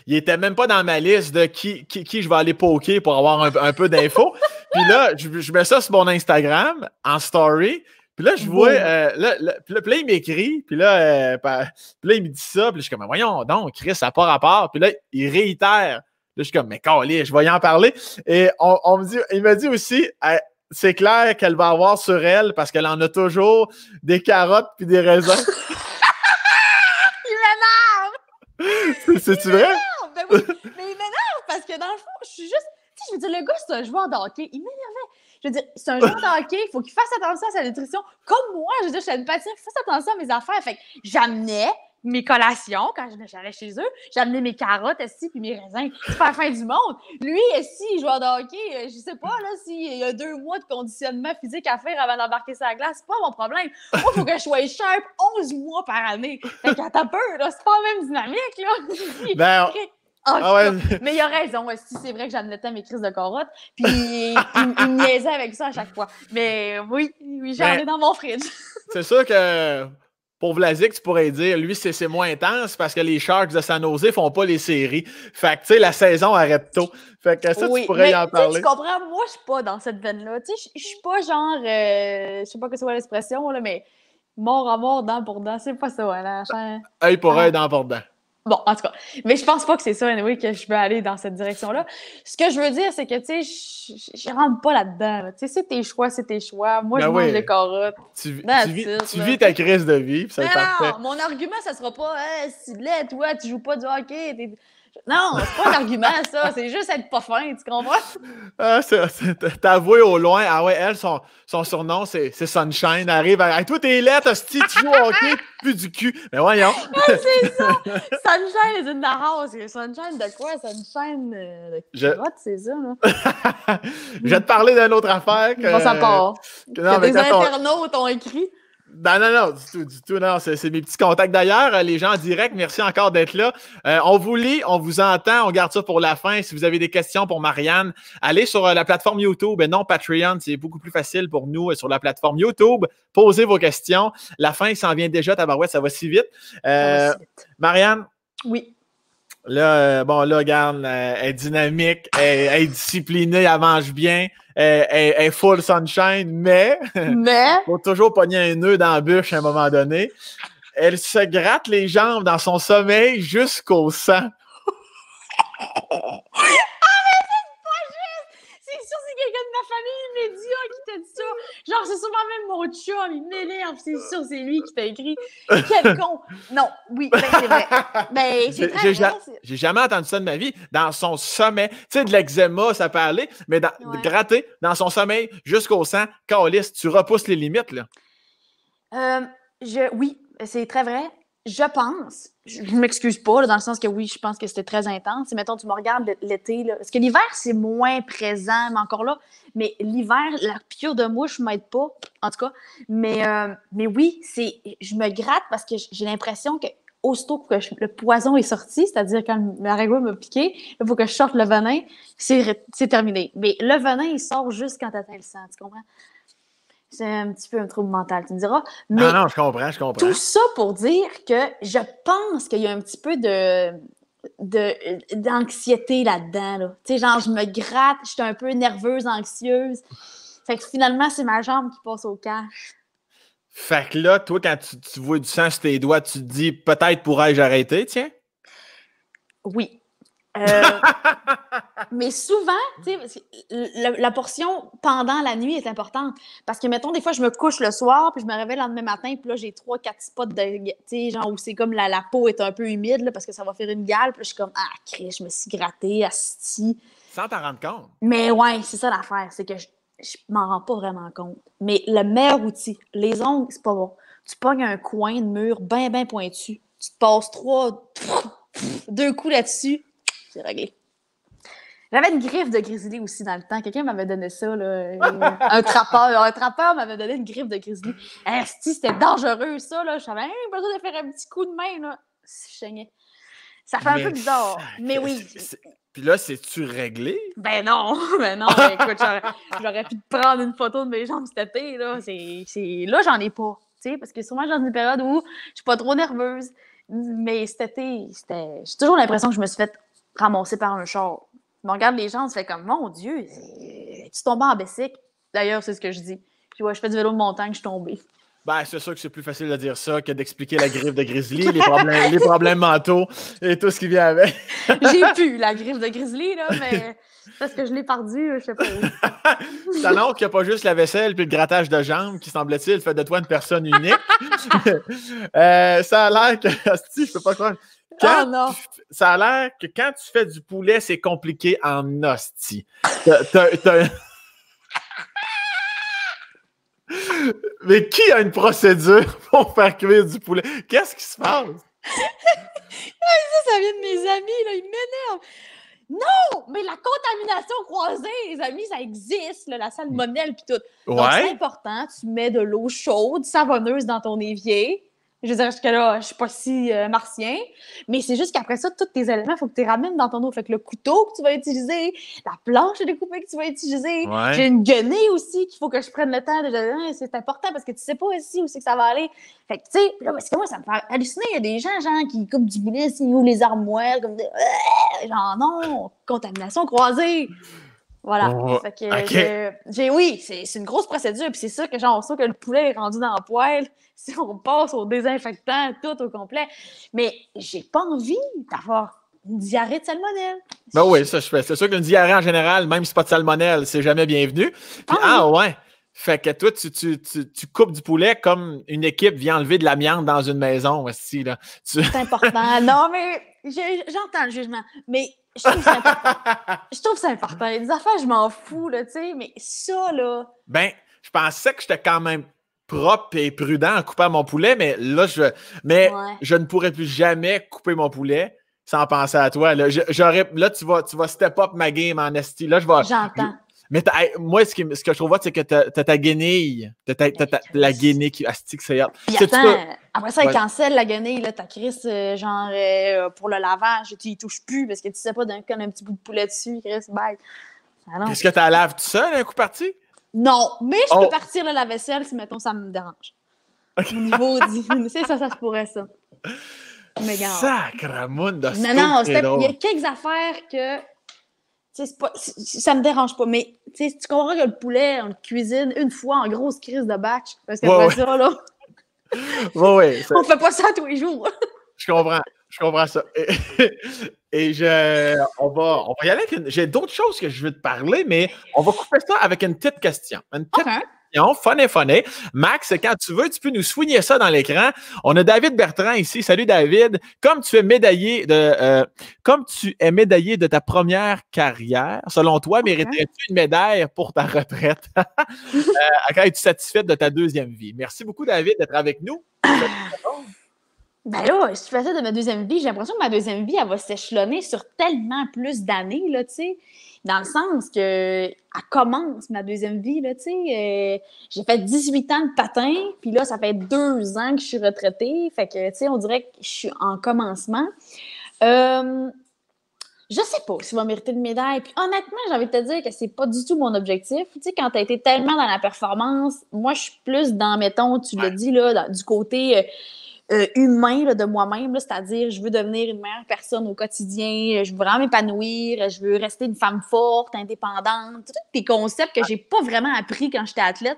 Il était même pas dans ma liste de qui, qui, qui je vais aller poker pour avoir un, peu d'infos. puis là, je, je, mets ça sur mon Instagram en story. Puis là, je vois, euh, là, puis là, il m'écrit, puis là, euh, là, il me dit ça, puis là, je suis comme, voyons donc, Chris, ça part à part. Puis là, il réitère. Là, je suis comme, mais calé, je vais y en parler. Et on, on me dit, il me dit aussi, c'est clair qu'elle va avoir sur elle parce qu'elle en a toujours des carottes puis des raisins. C'est-tu vrai? Ben oui, mais il m'énerve parce que dans le fond, je suis juste. Tu je veux dire, le gars, c'est un joueur de Il m'énervait. Je veux dire, c'est un joueur de il faut qu'il fasse attention à sa nutrition. Comme moi, je veux dire, je suis une patiente, il faut faire attention à mes affaires. Fait que j'amenais, mes collations quand j'allais chez eux. J'amenais mes carottes, aussi puis mes raisins. C'est pas la fin du monde. Lui, si joueur de hockey, euh, je sais pas, là, s'il y a deux mois de conditionnement physique à faire avant d'embarquer sa glace, c'est pas mon problème. Moi, faut que je sois sharp 11 mois par année. Fait qu'à ta peur, c'est pas la même dynamique, ben, ah Mais il a raison, si c'est vrai que tant mes crises de carottes, puis il, me niaisait avec ça à chaque fois. Mais oui, oui j'en ai dans mon fridge. c'est sûr que pour Vlasic, tu pourrais dire, lui, c'est moins intense parce que les Sharks de San Jose font pas les séries. Fait que, tu sais, la saison arrête tôt. Fait que ça, tu pourrais y en parler. Tu comprends? Moi, je suis pas dans cette veine-là. Tu sais, je suis pas genre, euh, je sais pas que soit l'expression, mais mort à mort, dent pour dent, c'est pas ça, hein, là. Œil pour ah. œil, dent pour dent. Bon, en tout cas, mais je pense pas que c'est ça, anyway, que je veux aller dans cette direction-là. Ce que je veux dire, c'est que, tu sais, je rentre pas là-dedans. Tu sais, c'est tes choix, c'est tes choix. Moi, ben je mange les carottes. Tu, vis, tu vis, ta crise de vie, puis ça mais non, mon argument, ça sera pas hey, « si toi, tu joues pas du hockey. » Non, c'est pas un argument, ça. C'est juste être pas fin, tu comprends? Ah, T'as au loin. Ah ouais, elle, son, surnom, c'est Sunshine. arrive à. toi, t'es lettre, t'as tu joues plus du cul. Mais voyons. c'est ça. Sunshine, c'est une house. Sunshine de quoi? Sunshine euh, de Je... c'est ça, Je vais te parler d'une autre affaire. Que, ça part. Que, des internautes ont écrit. Non, ben non, non, du tout, du tout. Non, c'est, mes petits contacts d'ailleurs. Euh, les gens en direct, merci encore d'être là. Euh, on vous lit, on vous entend, on garde ça pour la fin. Si vous avez des questions pour Marianne, allez sur euh, la plateforme YouTube et non Patreon. C'est beaucoup plus facile pour nous sur la plateforme YouTube. Posez vos questions. La fin s'en vient déjà, Tabarouette, ça va si vite. Marianne? Oui. Là, euh, bon, là, regarde, euh, elle est dynamique, elle, est disciplinée, elle mange bien, elle, est full sunshine, mais mais... faut toujours pogner un nœud dans la bûche à un moment donné. Elle se gratte les jambes dans son sommeil jusqu'au sang. famille média qui t'a dit ça. Genre, c'est souvent même mon chum, il m'énerve, c'est sûr, c'est lui qui t'a écrit. Quel con! Non, oui, ben, c'est vrai. Ben, c'est très J'ai jamais entendu ça de ma vie. Dans son sommeil, tu sais, de l'eczéma, ça peut aller, mais dans, gratter dans son sommeil jusqu'au sang, calice, tu repousses les limites, là. Euh, je, oui, c'est très vrai je pense, je m'excuse pas, dans le sens que oui, je pense que c'était très intense. Et mettons, tu me regardes l'été, parce que l'hiver, c'est moins présent, mais encore là, mais l'hiver, la piqûre de mouche m'aide pas, en tout cas. Mais, euh, mais oui, c'est, je me gratte parce que j'ai l'impression que aussitôt que le poison est sorti, c'est-à-dire quand la régouille m'a piqué, il faut que je sorte le venin, c'est terminé. Mais le venin, il sort juste quand tu atteins le sang, tu comprends? c'est un petit peu un trouble mental, tu me diras. Mais non, non, je comprends, je comprends. Tout ça pour dire que je pense qu'il y a un petit peu de d'anxiété là-dedans. Là. Tu sais, genre, je me gratte, je suis un peu nerveuse, anxieuse. Fait que finalement, c'est ma jambe qui passe au cash. Fait que là, toi, quand tu, tu vois du sang sur tes doigts, tu te dis peut-être pourrais-je arrêter, tiens? Oui. Euh, mais souvent, la, portion pendant la nuit est importante. Parce que, mettons, des fois, je me couche le soir, puis je me réveille le lendemain matin, puis là, j'ai trois, quatre spots de, genre, où c'est comme la, peau est un peu humide, parce que ça va faire une gale, puis je suis comme, ah, Chris, je me suis grattée, assis Sans t'en rendre compte. Mais ouais, c'est ça l'affaire, c'est que je, m'en rends pas vraiment compte. Mais le meilleur outil, les ongles, c'est pas bon. Tu pognes un coin de mur bien, bien pointu, tu te passes trois, deux coups là-dessus, réglé. J'avais une griffe de grizzly aussi dans le temps. Quelqu'un m'avait donné ça. Là. Euh, un trappeur. Un trappeur m'avait donné une griffe de grizzly. Esti, c'était dangereux, ça. Là. Je besoin de faire un petit coup de main. Là. Je Ça fait un peu bizarre. Mais oui. Puis là, c'est-tu réglé? Ben non, ben non. Ben écoute, j'aurais pu prendre une photo de mes jambes cet été. Là, j'en ai pas. Parce que souvent, j'ai une période où je suis pas trop nerveuse. Mais cet été, J'ai toujours l'impression que je me suis fait ramassé par un char. Mais on regarde les gens, on se comme Mon Dieu, euh, tu tombes en bicycle. D'ailleurs, c'est ce que je dis. Je, vois, je fais du vélo de montagne, je suis tombée. Ben, c'est sûr que c'est plus facile de dire ça que d'expliquer la griffe de grizzly, les, problèmes, les mentaux et tout ce qui vient avec. J'ai pu la griffe de grizzly, là, mais parce que je l'ai perdue, je sais pas où. ça montre qu'il n'y a pas juste la vaisselle puis le grattage de jambes qui, semble-t-il, fait de toi une personne unique. Euh, ça a l'air que. je peux pas croire. Ah, ça a l'air que quand tu fais du poulet, c'est compliqué en hostie. Mais qui a une procédure pour faire cuire du poulet? Qu'est-ce qui se passe? ça, ça vient de mes amis, là, ils m'énervent. Non, mais la contamination croisée, les amis, ça existe, la salmonelle puis tout. c'est important, tu mets de l'eau chaude, savonneuse dans ton évier, je veux dire, jusque-là, je suis pas si euh, martien. Mais c'est juste qu'après ça, tous tes éléments, il faut que tu les ramènes dans ton eau. Fait que le couteau que tu vas utiliser, la planche à découper que tu vas utiliser, j'ai une guenée aussi qu'il faut que je prenne le temps de. C'est important parce que tu sais pas aussi où c'est que ça va aller. Fait que, tu sais, là, parce que moi, ça me fait halluciner. Il y a des gens, genre, qui coupent du boulot, ils ouvrent les armoires, comme des. Euh, genre, non, contamination croisée. Voilà. j'ai, oui, c'est, une grosse procédure. Puis c'est sûr que, genre, on que le poulet est rendu dans le poêle, si on passe au désinfectant, tout au complet. Mais j'ai pas envie d'avoir une diarrhée de salmonelle. Ben oui, ça, je fais. C'est sûr qu'une diarrhée en général, même si c'est pas de salmonelle, c'est jamais bienvenu. Ah, ah, ouais. Fait que toi, tu, tu, tu, coupes du poulet comme une équipe vient enlever de la l'amiante dans une maison aussi. C'est important. non, mais j'entends le jugement. Mais je trouve ça important. je affaires, je m'en fous, là, tu sais, mais ça, là. Ben, je pensais que j'étais quand même propre et prudent en coupant mon poulet, mais là, je, mais je ne pourrais plus jamais couper mon poulet sans penser à toi. Là, j'aurais, là tu, vas, tu vas step up ma game en esti. Là, je vais. J'entends. Mais moi, ce, que je trouve, c'est que t'as ta guenille. T'as la guenille qui astique, c'est Après ça, elle ouais. cancelle la guenille, là, ta Chris, euh, genre, euh, pour le lavage, tu y touches plus parce que tu sais pas d'un un petit bout de poulet dessus, Chris, bye. Ah Est-ce que t'as laves tout seul, un coup parti? Non, mais je peux oh. partir le lave-vaisselle si, mettons, ça me dérange. Au niveau du. c'est ça, ça se pourrait, ça. Mais gars. Sacre monde Non, non, il y a quelques affaires que pas, ça me dérange pas, mais tu comprends que le poulet, on le cuisine une fois en grosse crise de batch. Parce que ouais, ça, là. ouais, On fait pas ça tous les jours. je comprends. Je comprends ça. Et, je, on, va, on va y aller J'ai d'autres choses que je veux te parler, mais on va couper ça avec une petite question. Une petite et Fun funny. Max, quand tu veux, tu peux nous soigner ça dans l'écran. On a David Bertrand ici. Salut David. Comme tu es médaillé de, euh, comme tu es médaillé de ta première carrière, selon toi, mériterais-tu une médaille pour ta retraite? euh, es-tu satisfaite de ta deuxième vie? Merci beaucoup, David, d'être avec nous. Ben là, si tu ça de ma deuxième vie, j'ai l'impression que ma deuxième vie, elle va s'échelonner sur tellement plus d'années, là, tu sais. Dans le sens que elle commence ma deuxième vie, là, tu sais. Euh, j'ai fait 18 ans de patin, puis là, ça fait deux ans que je suis retraitée. Fait que, tu sais, on dirait que je suis en commencement. Euh, je sais pas si ça va mériter une médaille. Puis honnêtement, j'ai envie de te dire que c'est pas du tout mon objectif. Tu sais, quand t'as été tellement dans la performance, moi, je suis plus dans, mettons, tu le dis, là, du côté... Euh, euh, humain de moi-même, c'est-à-dire je veux devenir une meilleure personne au quotidien, euh, je veux vraiment m'épanouir, euh, je veux rester une femme forte, indépendante, tous des concepts que j'ai pas vraiment appris quand j'étais athlète,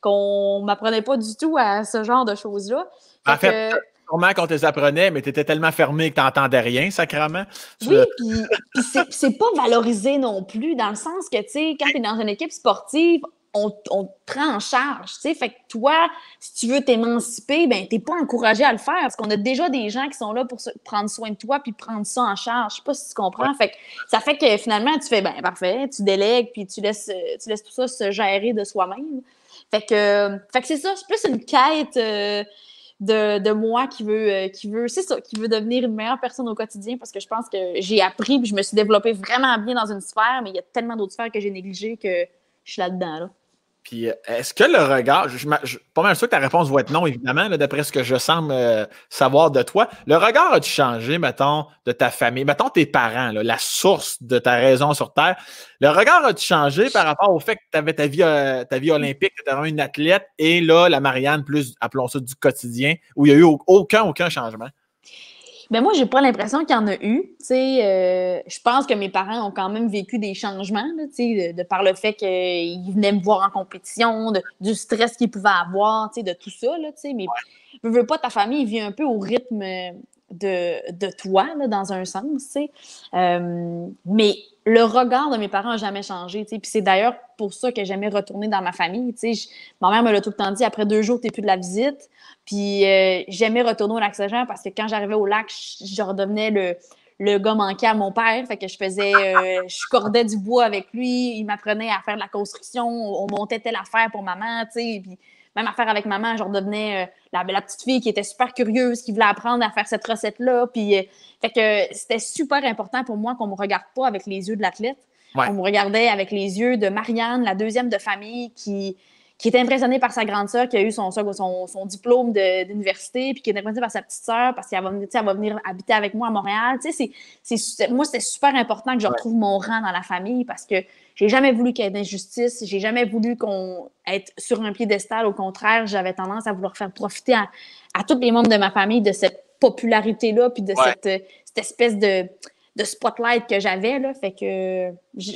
qu'on m'apprenait pas du tout à ce genre de choses-là. En fait, que, sûrement qu'on te les apprenait, mais tu étais tellement fermé que tu n'entendais rien, sacrément. Oui, puis, puis c'est pas valorisé non plus, dans le sens que, quand tu es dans une équipe sportive, on, te prend en charge. sais. Fait que toi, si tu veux t'émanciper, ben, tu n'es pas encouragé à le faire parce qu'on a déjà des gens qui sont là pour prendre soin de toi puis prendre ça en charge. Je sais pas si tu comprends. Fait que, ça fait que finalement, tu fais ben parfait, tu délègues puis tu laisses, tu laisses tout ça se gérer de soi-même. Fait que, que c'est ça, c'est plus une quête. Euh, de, moi qui veut, euh, qui veut c'est ça, qui veut devenir une meilleure personne au quotidien parce que je pense que j'ai appris puis je me suis développée vraiment bien dans une sphère, mais il y a tellement d'autres sphères que j'ai négligées que je suis là-dedans. Là. Puis euh, est-ce que le regard, je, suis pas mal sûr que ta réponse va être non, évidemment, d'après ce que je semble euh, savoir de toi. Le regard a-tu changé, mettons, de ta famille, mettons tes parents, la source de ta raison sur Terre? Le regard a-tu changé par rapport au fait que tu avais ta vie, euh, ta vie olympique, tu étais une athlète et là, la Marianne, plus, appelons ça du quotidien, où il n'y a eu aucun, aucun changement? Ben moi, j'ai pas l'impression qu'il y en a eu. Euh, je pense que mes parents ont quand même vécu des changements, de, de, par le fait qu'ils venaient me voir en compétition, du stress qu'ils pouvaient avoir, de tout ça. Là, mais je ne veux pas, ta famille vit un peu au rythme de, de toi, dans un sens. Euh, mais le regard de mes parents n'a jamais changé. Puis c'est d'ailleurs pour ça que j'aimais retourner dans ma famille. ma mère me l'a tout le temps dit, après deux jours, tu n'es plus de la visite. Puis euh, j'aimais retourner au lac saint parce que quand j'arrivais au lac, je, redonnais le, le gars manqué à mon père. Fait que je faisais, euh, je cordais du bois avec lui. Il m'apprenait à faire de la construction. On montait telle affaire pour maman, tu sais. Même affaire avec maman, je redevenais euh, la, petite fille qui était super curieuse, qui voulait apprendre à faire cette recette-là. Puis, euh, fait que c'était super important pour moi qu'on me regarde pas avec les yeux de l'athlète. qu'on On me regardait avec les yeux de Marianne, la deuxième de famille, qui qui était impressionné par sa grande sœur qui a eu son, son, son diplôme d'université, puis qui est impressionné par sa petite sœur parce qu'elle va, va venir habiter avec moi à Montréal. moi, c'est super important que je retrouve mon rang dans la famille parce que j'ai jamais voulu qu'il y ait d'injustice, j'ai jamais voulu qu'on être sur un piédestal. Au contraire, j'avais tendance à vouloir faire profiter à, tous les membres de ma famille de cette popularité-là, puis de euh, cette, espèce de de spotlight que j'avais. Là, fait que,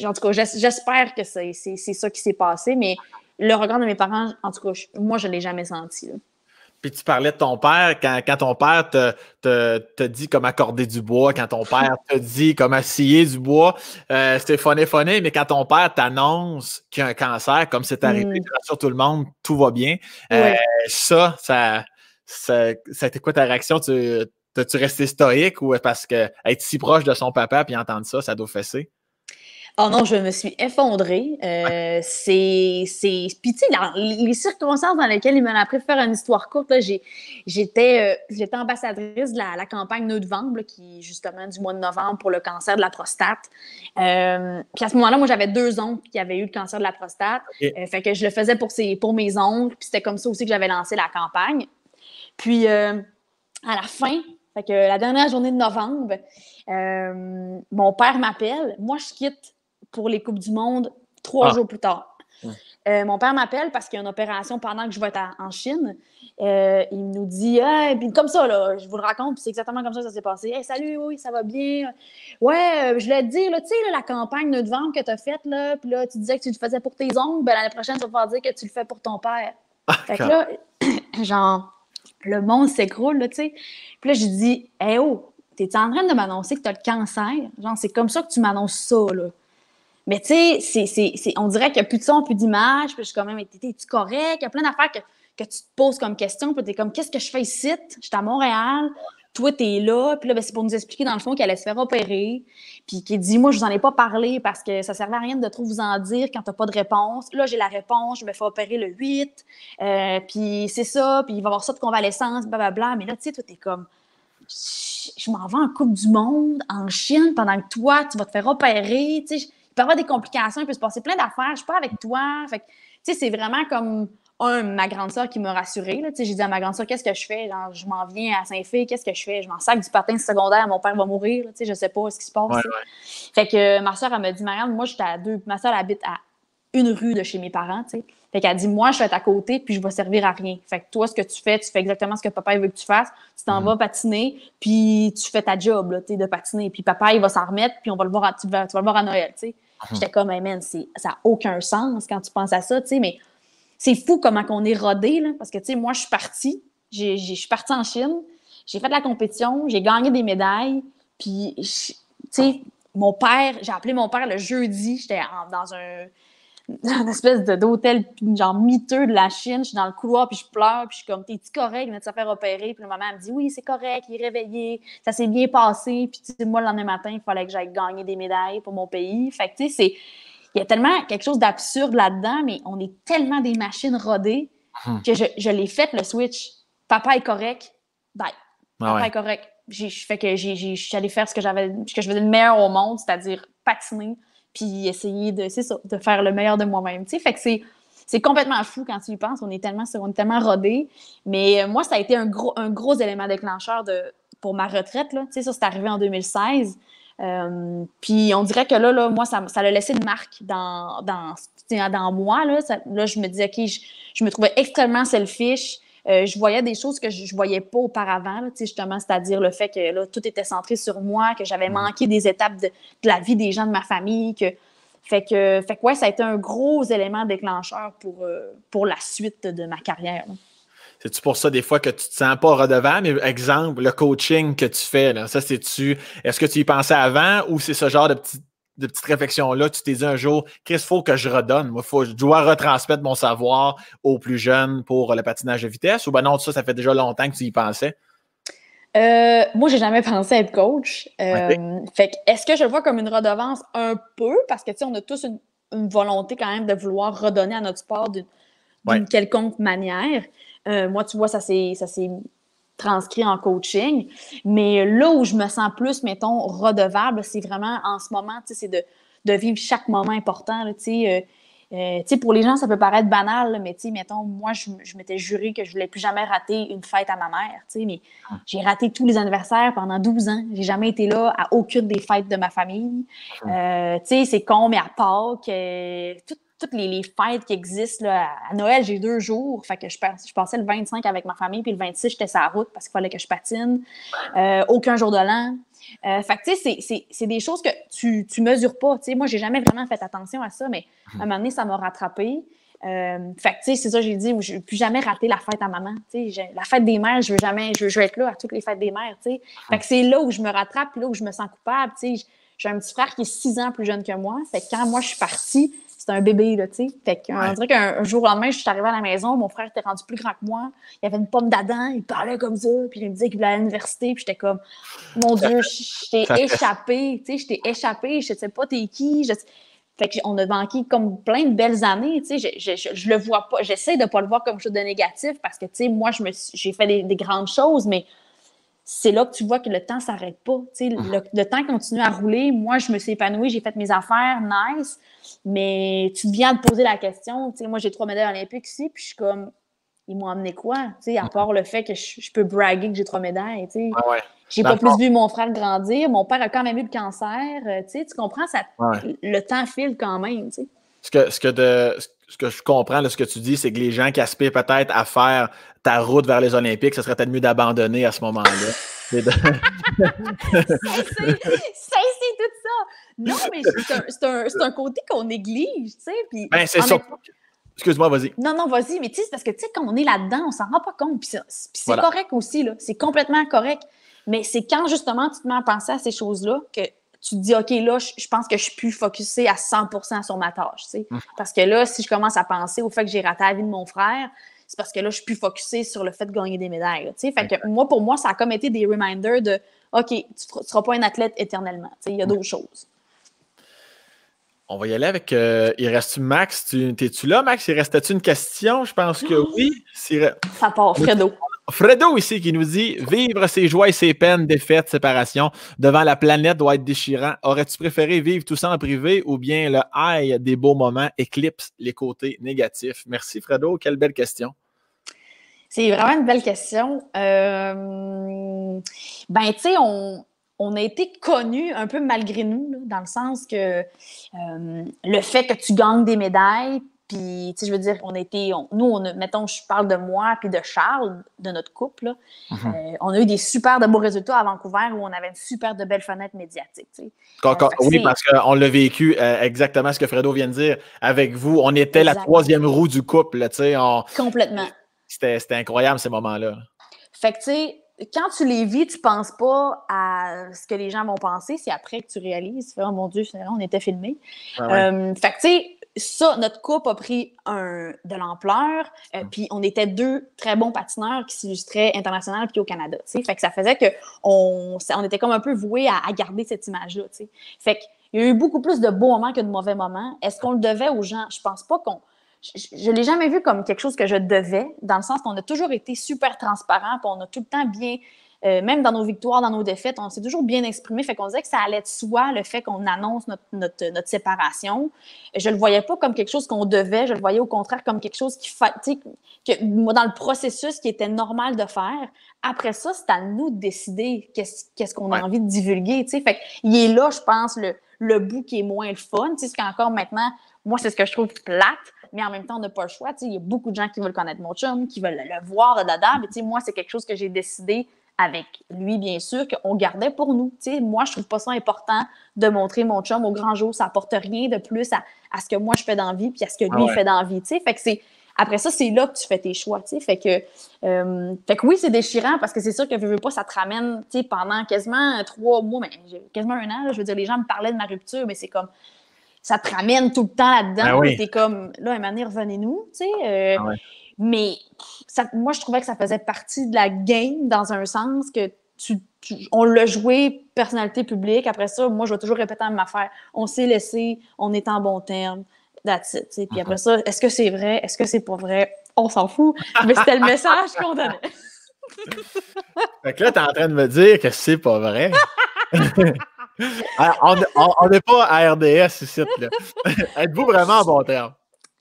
en tout cas, j'espère que c'est, ça qui s'est passé, mais le regard de mes parents, en tout cas, moi, je ne l'ai jamais senti. Puis tu parlais de ton père, quand, ton père te, te, dit comme accorder du bois, quand ton père te dit comme scier du bois, euh, c'était funny, funny. mais quand ton père t'annonce qu'il y a un cancer, comme c'est arrivé, hmm. sur tout le monde, tout va bien. Euh, ça, ça, ça, quoi ta réaction? Tu, T'as-tu resté stoïque ou parce que être si proche de son papa puis entendre ça, ça doit fesser? Oh non, je me suis effondrée. Euh, c'est. Puis, tu sais, les circonstances dans lesquelles il m'a appris à faire une histoire courte, euh, j'étais ambassadrice de la, campagne Nœud qui est justement du mois de novembre pour le cancer de la prostate. Euh, puis à ce moment-là, moi, j'avais deux oncles qui avaient eu le cancer de la prostate. fait que je le faisais pour, ses, pour mes oncles. Puis c'était comme ça aussi que j'avais lancé la campagne. Puis, à la fin, fait que la dernière journée de novembre, mon père m'appelle. Moi, je quitte pour les Coupes du Monde trois ah. jours plus tard. Euh, mon père m'appelle parce qu'il y a une opération pendant que je vais être en Chine. Euh, il nous dit, hey, puis comme ça, là, je vous le raconte, c'est exactement comme ça que ça s'est passé. Hey, salut, oui, ça va bien. Ouais, euh, je voulais te dire, tu sais, la campagne de vente que tu as faite, là, là, tu disais que tu le faisais pour tes ongles, ben, l'année prochaine, tu vas pouvoir dire que tu le fais pour ton père. Ah, fait que là, genre, le monde s'écroule, là, tu sais. Puis là, je dis, hé, oh, t'es en train de m'annoncer que tu as le cancer? Genre, c'est comme ça que tu m'annonces ça, mais tu sais, on dirait qu'il n'y a plus de son, plus d'image. Puis je suis quand même, es tu correct? Il y a plein d'affaires que, tu te poses comme question. Puis es comme, qu'est-ce que je fais ici? Je suis à Montréal. Toi, tu es là. Puis là, ben, c'est pour nous expliquer, dans le fond, qu'elle allait se faire opérer. Puis qui dit, moi, je vous en ai pas parlé parce que ça servait à rien de trop vous en dire quand tu n'as pas de réponse. Là, j'ai la réponse. Je me fais opérer le 8. Euh, puis c'est ça. Puis il va y avoir ça de convalescence, blablabla. Mais là, tu sais, toi, es comme je m'en vais en Coupe du Monde, en Chine, pendant que toi, tu vas te faire opérer. Tu sais, il peut avoir des complications, il peut se passer plein d'affaires, je suis pas avec toi. Fait tu sais, c'est vraiment comme un, ma grande soeur qui m'a rassurée. j'ai dit à ma grande sœur, qu'est-ce que je fais? je m'en viens à Saint-Fé, qu'est-ce que je fais? Je m'en sac du patin secondaire, mon père va mourir, sais, je sais pas ce qui se passe. Fait que ma sœur, elle me dit, Marianne, moi, j'étais à deux. Ma soeur habite à une rue de chez mes parents, tu sais. Fait qu'elle dit, moi, je vais être à côté, puis je vais servir à rien. Fait que toi, ce que tu fais, tu fais exactement ce que papa veut que tu fasses. Tu t'en mm-hmm. vas patiner, puis tu fais ta job, là, de patiner. Puis papa, il va s'en remettre, puis on va le voir à, voir à Noël, Hum. J'étais comme, hey man, ça n'a aucun sens quand tu penses à ça, tu sais, mais c'est fou comment on est rodé, parce que, tu sais, moi, je suis partie, je suis partie en Chine, j'ai fait de la compétition, j'ai gagné des médailles, puis, tu sais, mon père, j'ai appelé mon père le jeudi, j'étais dans un, une espèce d'hôtel genre miteux de la Chine. Je suis dans le couloir, puis je pleure, puis je suis comme, t'es-tu correct? Il fait de opérer. Puis ma maman me dit, oui, c'est correct, il est réveillé, ça s'est bien passé. Puis tu moi, le lendemain matin, il fallait que j'aille gagner des médailles pour mon pays. Fait que tu sais, c'est... il y a tellement quelque chose d'absurde là-dedans, mais on est tellement des machines rodées hmm. que je, je l'ai fait le switch. Papa est correct, bye. Ah Papa est correct. Je que suis allée faire ce que j'avais, ce que je faisais le meilleur au monde, c'est-à-dire patiner, puis essayer de, de faire le meilleur de moi-même. Tu sais, fait que c'est complètement fou quand tu y penses. On est tellement, on tellement rodé. Mais euh, moi, ça a été un gros, un gros élément déclencheur de, pour ma retraite. Là. ça, c'est arrivé en 2016. Euh, puis on dirait que là, là moi, ça, ça a laissé une marque dans, dans, moi. Là. je me disais, OK, je, je, me trouvais extrêmement selfish. Euh, je voyais des choses que je ne voyais pas auparavant, justement, c'est-à-dire le fait que là, tout était centré sur moi, que j'avais mhm. manqué des étapes de, la vie des gens de ma famille. Que, fait que, fait ça a été un gros élément déclencheur pour, euh, pour la suite de ma carrière. C'est-tu pour ça des fois que tu te sens pas redevant, mais exemple, le coaching que tu fais, ça c'est-tu, est-ce que tu y pensais avant ou c'est ce genre de petit de petites réflexions-là, tu t'es dit un jour, qu'il faut que je redonne. Moi, faut, je dois retransmettre mon savoir aux plus jeunes pour le patinage de vitesse. Ou ben non, ça, ça fait déjà longtemps que tu y pensais. Euh, moi, j'ai jamais pensé à être coach. Euh, fait est-ce que je le vois comme une redevance un peu? Parce que, tu sais, on a tous une, volonté quand même de vouloir redonner à notre sport d'une quelconque manière. Euh, moi, tu vois, ça s'est transcrit en coaching. Mais là où je me sens plus, mettons, redevable, c'est vraiment en ce moment, c'est de, de, vivre chaque moment important. sais. Euh, euh, tu sais pour les gens, ça peut paraître banal, tu mais mettons, moi, je, m'étais juré que je ne voulais plus jamais rater une fête à ma mère. Mais ah. j'ai raté tous les anniversaires pendant 12 ans. J'ai jamais été là à aucune des fêtes de ma famille. Ah. Euh, sais, c'est con, mais à Pâques, tout, toutes les, fêtes qui existent. À Noël, j'ai deux jours. Fait que je, je, passais le 25 avec ma famille, puis le 26, j'étais sur la route parce qu'il fallait que je patine. Euh, aucun jour de l'an. Euh, tu sais, c'est des choses que tu, tu mesures pas. Moi, je moi, j'ai jamais vraiment fait attention à ça, mais hmm. à un moment donné, ça m'a rattrapé. Euh, fait que, c'est ça, j'ai dit, je ne plus jamais rater la fête à maman. la fête des mères, je veux jamais, je veux, être là à toutes les fêtes des mères, ah. Fait c'est là où je me rattrape, là où je me sens coupable, J'ai un petit frère qui est six ans plus jeune que moi. Fait quand moi, je suis partie, c'est un bébé, là, tu sais. Fait qu'on dirait qu'un jour au lendemain, je suis arrivée à la maison, mon frère était rendu plus grand que moi. Il avait une pomme d'Adam, il parlait comme ça, puis il me disait qu'il voulait à l'université, puis j'étais comme, mon Dieu, je t'ai échappé, tu sais, je t'ai échappé, je sais pas t'es qui. Je... Fait qu'on a manqué comme plein de belles années, tu sais. Je, je, le vois pas, j'essaie de pas le voir comme chose de négatif parce que, tu sais, moi, j'ai fait des grandes choses, mais c'est là que tu vois que le temps s'arrête pas. Mhm. Le, temps continue à rouler. Moi, je me suis épanouie, j'ai fait mes affaires, nice. Mais tu viens de poser la question. moi, j'ai trois médailles olympiques ici, puis je suis comme, ils m'ont amené quoi? à mhm. part le fait que je, peux braguer que j'ai trois médailles. J'ai pas plus vu mon frère grandir. Mon père a quand même eu le cancer. Euh, tu comprends? Le temps file quand même. Ce que, ce que ce que je comprends de ce que tu dis, c'est que les gens qui aspirent peut-être à faire ta route vers les Olympiques, ce serait peut-être mieux d'abandonner à ce moment-là. c'est tout ça. Non, mais c'est un, côté qu'on néglige, tu sais. ben, c'est ça. Excuse-moi, vas-y. Non, non, vas-y, mais tu sais, parce que tu sais, quand on est là-dedans, on s'en rend pas compte. Puis c'est correct aussi, là. C'est complètement correct. Mais c'est quand justement tu te mets à penser à ces choses-là que tu te dis, OK, là, je, pense que je suis plus à 100 sur ma tâche. tu sais. Hum. Parce que là, si je commence à penser au fait que j'ai raté la vie de mon frère, c'est parce que là, je suis plus focusé sur le fait de gagner des médailles. Fait que moi, pour moi, ça a comme été des reminders de OK, tu ne seras pas un athlète éternellement. Il y a d'autres choses. On va y aller avec. Euh, il reste tu Max? Tu, T'es-tu là, Max? Il restait-tu une question? Je pense que ah! oui. oui. Ça part, Fredo. Fredo ici qui nous dit Vivre ses joies et ses peines, défaites, séparation devant la planète doit être déchirant. Aurais-tu préféré vivre tout ça en privé ou bien le haï des beaux moments éclipse les côtés négatifs? Merci Fredo, quelle belle question. C'est vraiment une belle question. Euh, ben, tu sais, on, a été connus un peu malgré nous, dans le sens que euh, le fait que tu gagnes des médailles, puis, tu sais, je veux dire, on était, nous, on, mettons, je parle de moi puis de Charles, de notre couple, mhm. euh, on a eu des super de beaux résultats à Vancouver où on avait une super de belle fenêtre médiatique. Tu euh, oui, parce qu'on l'a vécu euh, exactement ce que Fredo vient de dire. Avec vous, on était la troisième roue du couple, tu sais. Complètement. C'était incroyable ces moments-là. Fait que, tu sais, quand tu les vis, tu penses pas à ce que les gens vont penser. C'est après que tu réalises, oh mon Dieu, on était filmés. Ah » fait que, tu sais, ça, notre couple a pris de l'ampleur, euh, puis on était deux très bons patineurs qui s'illustraient international puis au Canada, Fait que ça faisait que on, on était comme un peu voué à, garder cette image-là, Il Fait y a eu beaucoup plus de beaux moments que de mauvais moments. Est-ce qu'on le devait aux gens? Je pense pas qu'on... Je ne l'ai jamais vu comme quelque chose que je devais, dans le sens qu'on a toujours été super transparent, puis on a tout le temps bien euh, même dans nos victoires, dans nos défaites, on s'est toujours bien exprimé. Fait qu'on disait que ça allait de soi le fait qu'on annonce notre, notre, séparation. Je le voyais pas comme quelque chose qu'on devait, je le voyais au contraire comme quelque chose qui fait, que moi, dans le processus qui était normal de faire. Après ça, c'est à nous de décider qu'est-ce qu'on a envie de divulguer. Fait il est là, je pense, le, bout qui est moins le fun. C'est encore maintenant, moi, c'est ce que je trouve plate, mais en même temps, on n'a pas le choix. Il y a beaucoup de gens qui veulent connaître mon chum, qui veulent le voir, dada. Mais moi, c'est quelque chose que j'ai décidé avec lui, bien sûr, qu'on gardait pour nous. moi, je trouve pas ça important de montrer mon chum au grand jour. Ça apporte rien de plus à, ce que moi je fais dans puis à ce que ah lui fait dans Fait Après ça, c'est là que tu fais tes choix. Euh, fait que, oui, c'est déchirant parce que c'est sûr que je veux pas, ça te ramène pendant quasiment trois mois, mais quasiment un an. je veux dire, les gens me parlaient de ma rupture, mais c'est comme ça te ramène tout le temps là-dedans. Ben t'es comme là, un moment revenez-nous. tu euh, ah mais moi, je trouvais que ça faisait partie de la game dans un sens que tu, on l'a joué personnalité publique. Après ça, moi, je vais toujours répéter la même affaire. On s'est laissé, on est en bon terme. That's it. Puis après uh-huh. ça, est-ce que c'est vrai? Est-ce que c'est pas vrai? On s'en fout. Mais c'était le message qu'on donnait. fait que là, t'es en train de me dire que c'est pas vrai. on n'est pas à RDS ici. Êtes-vous vraiment en bon terme?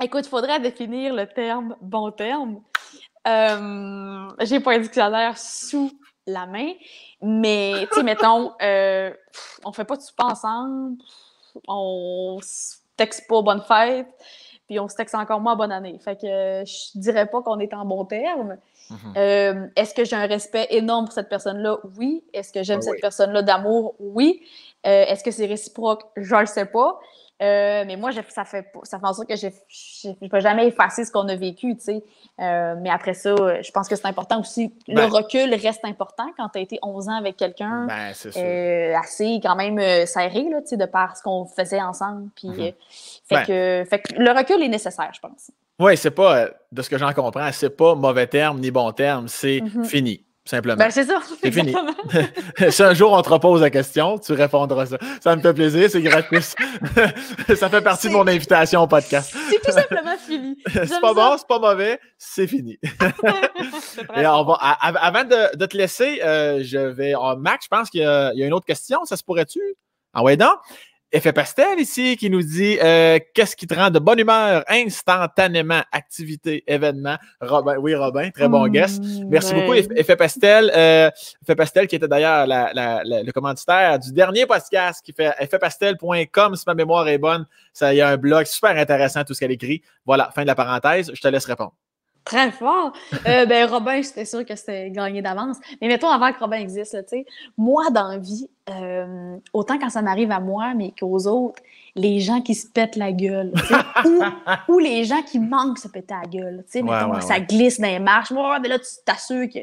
Écoute, il faudrait définir le terme bon terme. Euh, j'ai pas un dictionnaire sous la main, mais tu sais, mettons, on euh, on fait pas de soupe ensemble, on se texte pas bonne fête, puis on se texte encore moins bonne année. Fait que euh, je dirais pas qu'on est en bon terme. Mm-hmm. Euh, est-ce que j'ai un respect énorme pour cette personne-là? Oui. Est-ce que j'aime ah cette personne-là d'amour? Oui. Est-ce que c'est réciproque? Je le sais pas. Euh, mais moi, ça fait, ça en sorte que je ne peux jamais effacer ce qu'on a vécu, tu sais. Euh, mais après ça, je pense que c'est important aussi. Le ben recul reste important quand tu as été 11 ans avec quelqu'un. Ben, euh, assez quand même serré, là, tu sais, de par ce qu'on faisait ensemble. Puis, mm-hmm. fait, ben que, fait que le recul est nécessaire, je pense. Oui, c'est pas, de ce que j'en comprends, c'est pas mauvais terme ni bon terme, c'est mm-hmm. fini. Simplement. Ben, c'est ça. C'est fini. si un jour on te repose la question, tu répondras ça. Ça me fait plaisir, c'est gratuit. ça fait partie de mon invitation au podcast. C'est tout simplement fini. c'est pas bon, c'est pas mauvais, c'est fini. Et avant de, te laisser, euh, je vais. en Max, je pense qu'il y, a une autre question, ça se pourrait-tu? en ah ouais, Effet Pastel ici qui nous dit euh, qu'est-ce qui te rend de bonne humeur instantanément, activité, événement. Robin, oui, Robin, très bon hmm, guest. Merci beaucoup, ben Effet Pastel. Euh, Effet Pastel qui était d'ailleurs le commanditaire du dernier podcast qui fait effetpastel.com si ma mémoire est bonne. Ça, y a un blog super intéressant, tout ce qu'elle écrit. Voilà, fin de la parenthèse. Je te laisse répondre. Très fort. Euh, ben, Robin, c'était sûr que c'était gagné d'avance. Mais mettons avant que Robin existe, tu Moi, dans la vie, euh, autant quand ça m'arrive à moi, mais qu'aux autres, les gens qui se pètent la gueule. ou, les gens qui manquent se péter la gueule. Tu ça glisse dans les marches. mais là, tu t'assures que.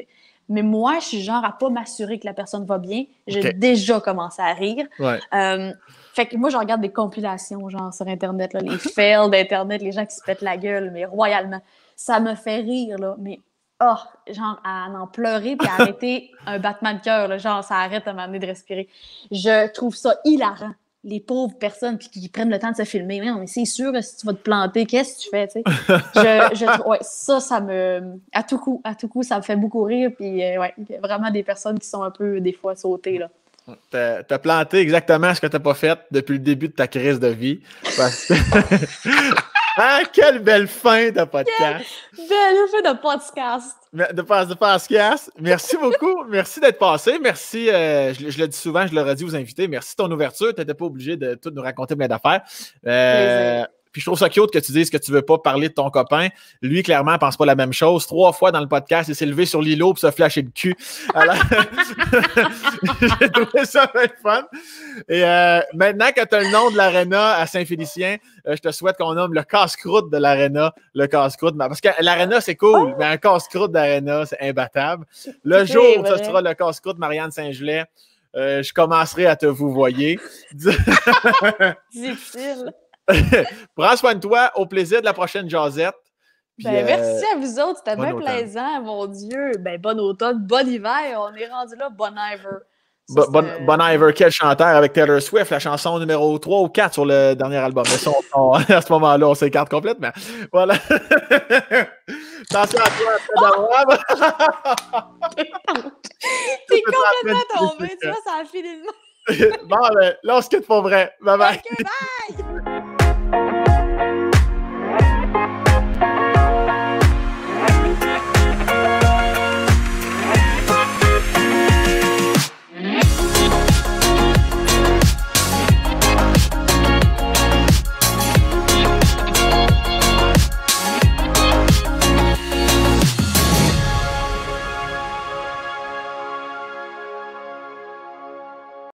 Mais moi, je suis genre à pas m'assurer que la personne va bien. J'ai déjà commencé à rire. Euh, fait que moi, je regarde des compilations, genre, sur Internet, les fails d'Internet, les gens qui se pètent la gueule, mais royalement ça me fait rire, là, mais oh, genre, à en pleurer puis à arrêter un battement de cœur, genre, ça arrête à m'amener de respirer. Je trouve ça hilarant, les pauvres personnes qui prennent le temps de se filmer. Mais, mais c'est sûr, si tu vas te planter, qu'est-ce que tu fais, tu sais? Je, ouais, ça, ça me. À tout coup, à tout coup, ça me fait beaucoup rire, puis euh, y ouais, vraiment des personnes qui sont un peu, des fois, sautées, là. T'as planté exactement ce que t'as pas fait depuis le début de ta crise de vie. Parce... Ah, quelle belle fin de podcast! belle fin de podcast! De, de podcast. Merci beaucoup. merci d'être passé. Merci, euh, je, le dis souvent, je l'aurais redis aux invités. Merci de ton ouverture. Tu n'étais pas obligé de tout nous raconter plein d'affaires. Euh, puis je trouve ça cute que tu dises que tu veux pas parler de ton copain. Lui, clairement, pense pas la même chose. Trois fois dans le podcast, il s'est levé sur l'îlot pour se flasher le cul. Alors... J'ai trouvé ça fun. Et euh, maintenant que tu as le nom de l'aréna à Saint-Félicien, euh, je te souhaite qu'on nomme le casse-croûte de l'Arena, le casse-croûte. Parce que l'aréna, c'est cool, oh! mais un casse-croûte d'aréna, c'est imbattable. Le jour où tu sera le casse-croûte Marianne Saint-Gelais, euh, je commencerai à te vous voyer. Difficile. Prends soin de toi. Au plaisir de la prochaine Josette ben, merci euh, à vous autres. C'était bien plaisant, mon Dieu. Ben, bon automne, bon hiver. On est rendu là, bon hiver. bon, Iver, quel chanteur avec Taylor Swift, la chanson numéro 3 ou 4 sur le dernier album. Mais son, à ce moment-là, on s'écarte Mais Voilà. Attention à toi, T'es complètement tombé, tu vois, ça a fini de Bon, ben, là, on se quitte pour vrai. Bye bye. bye.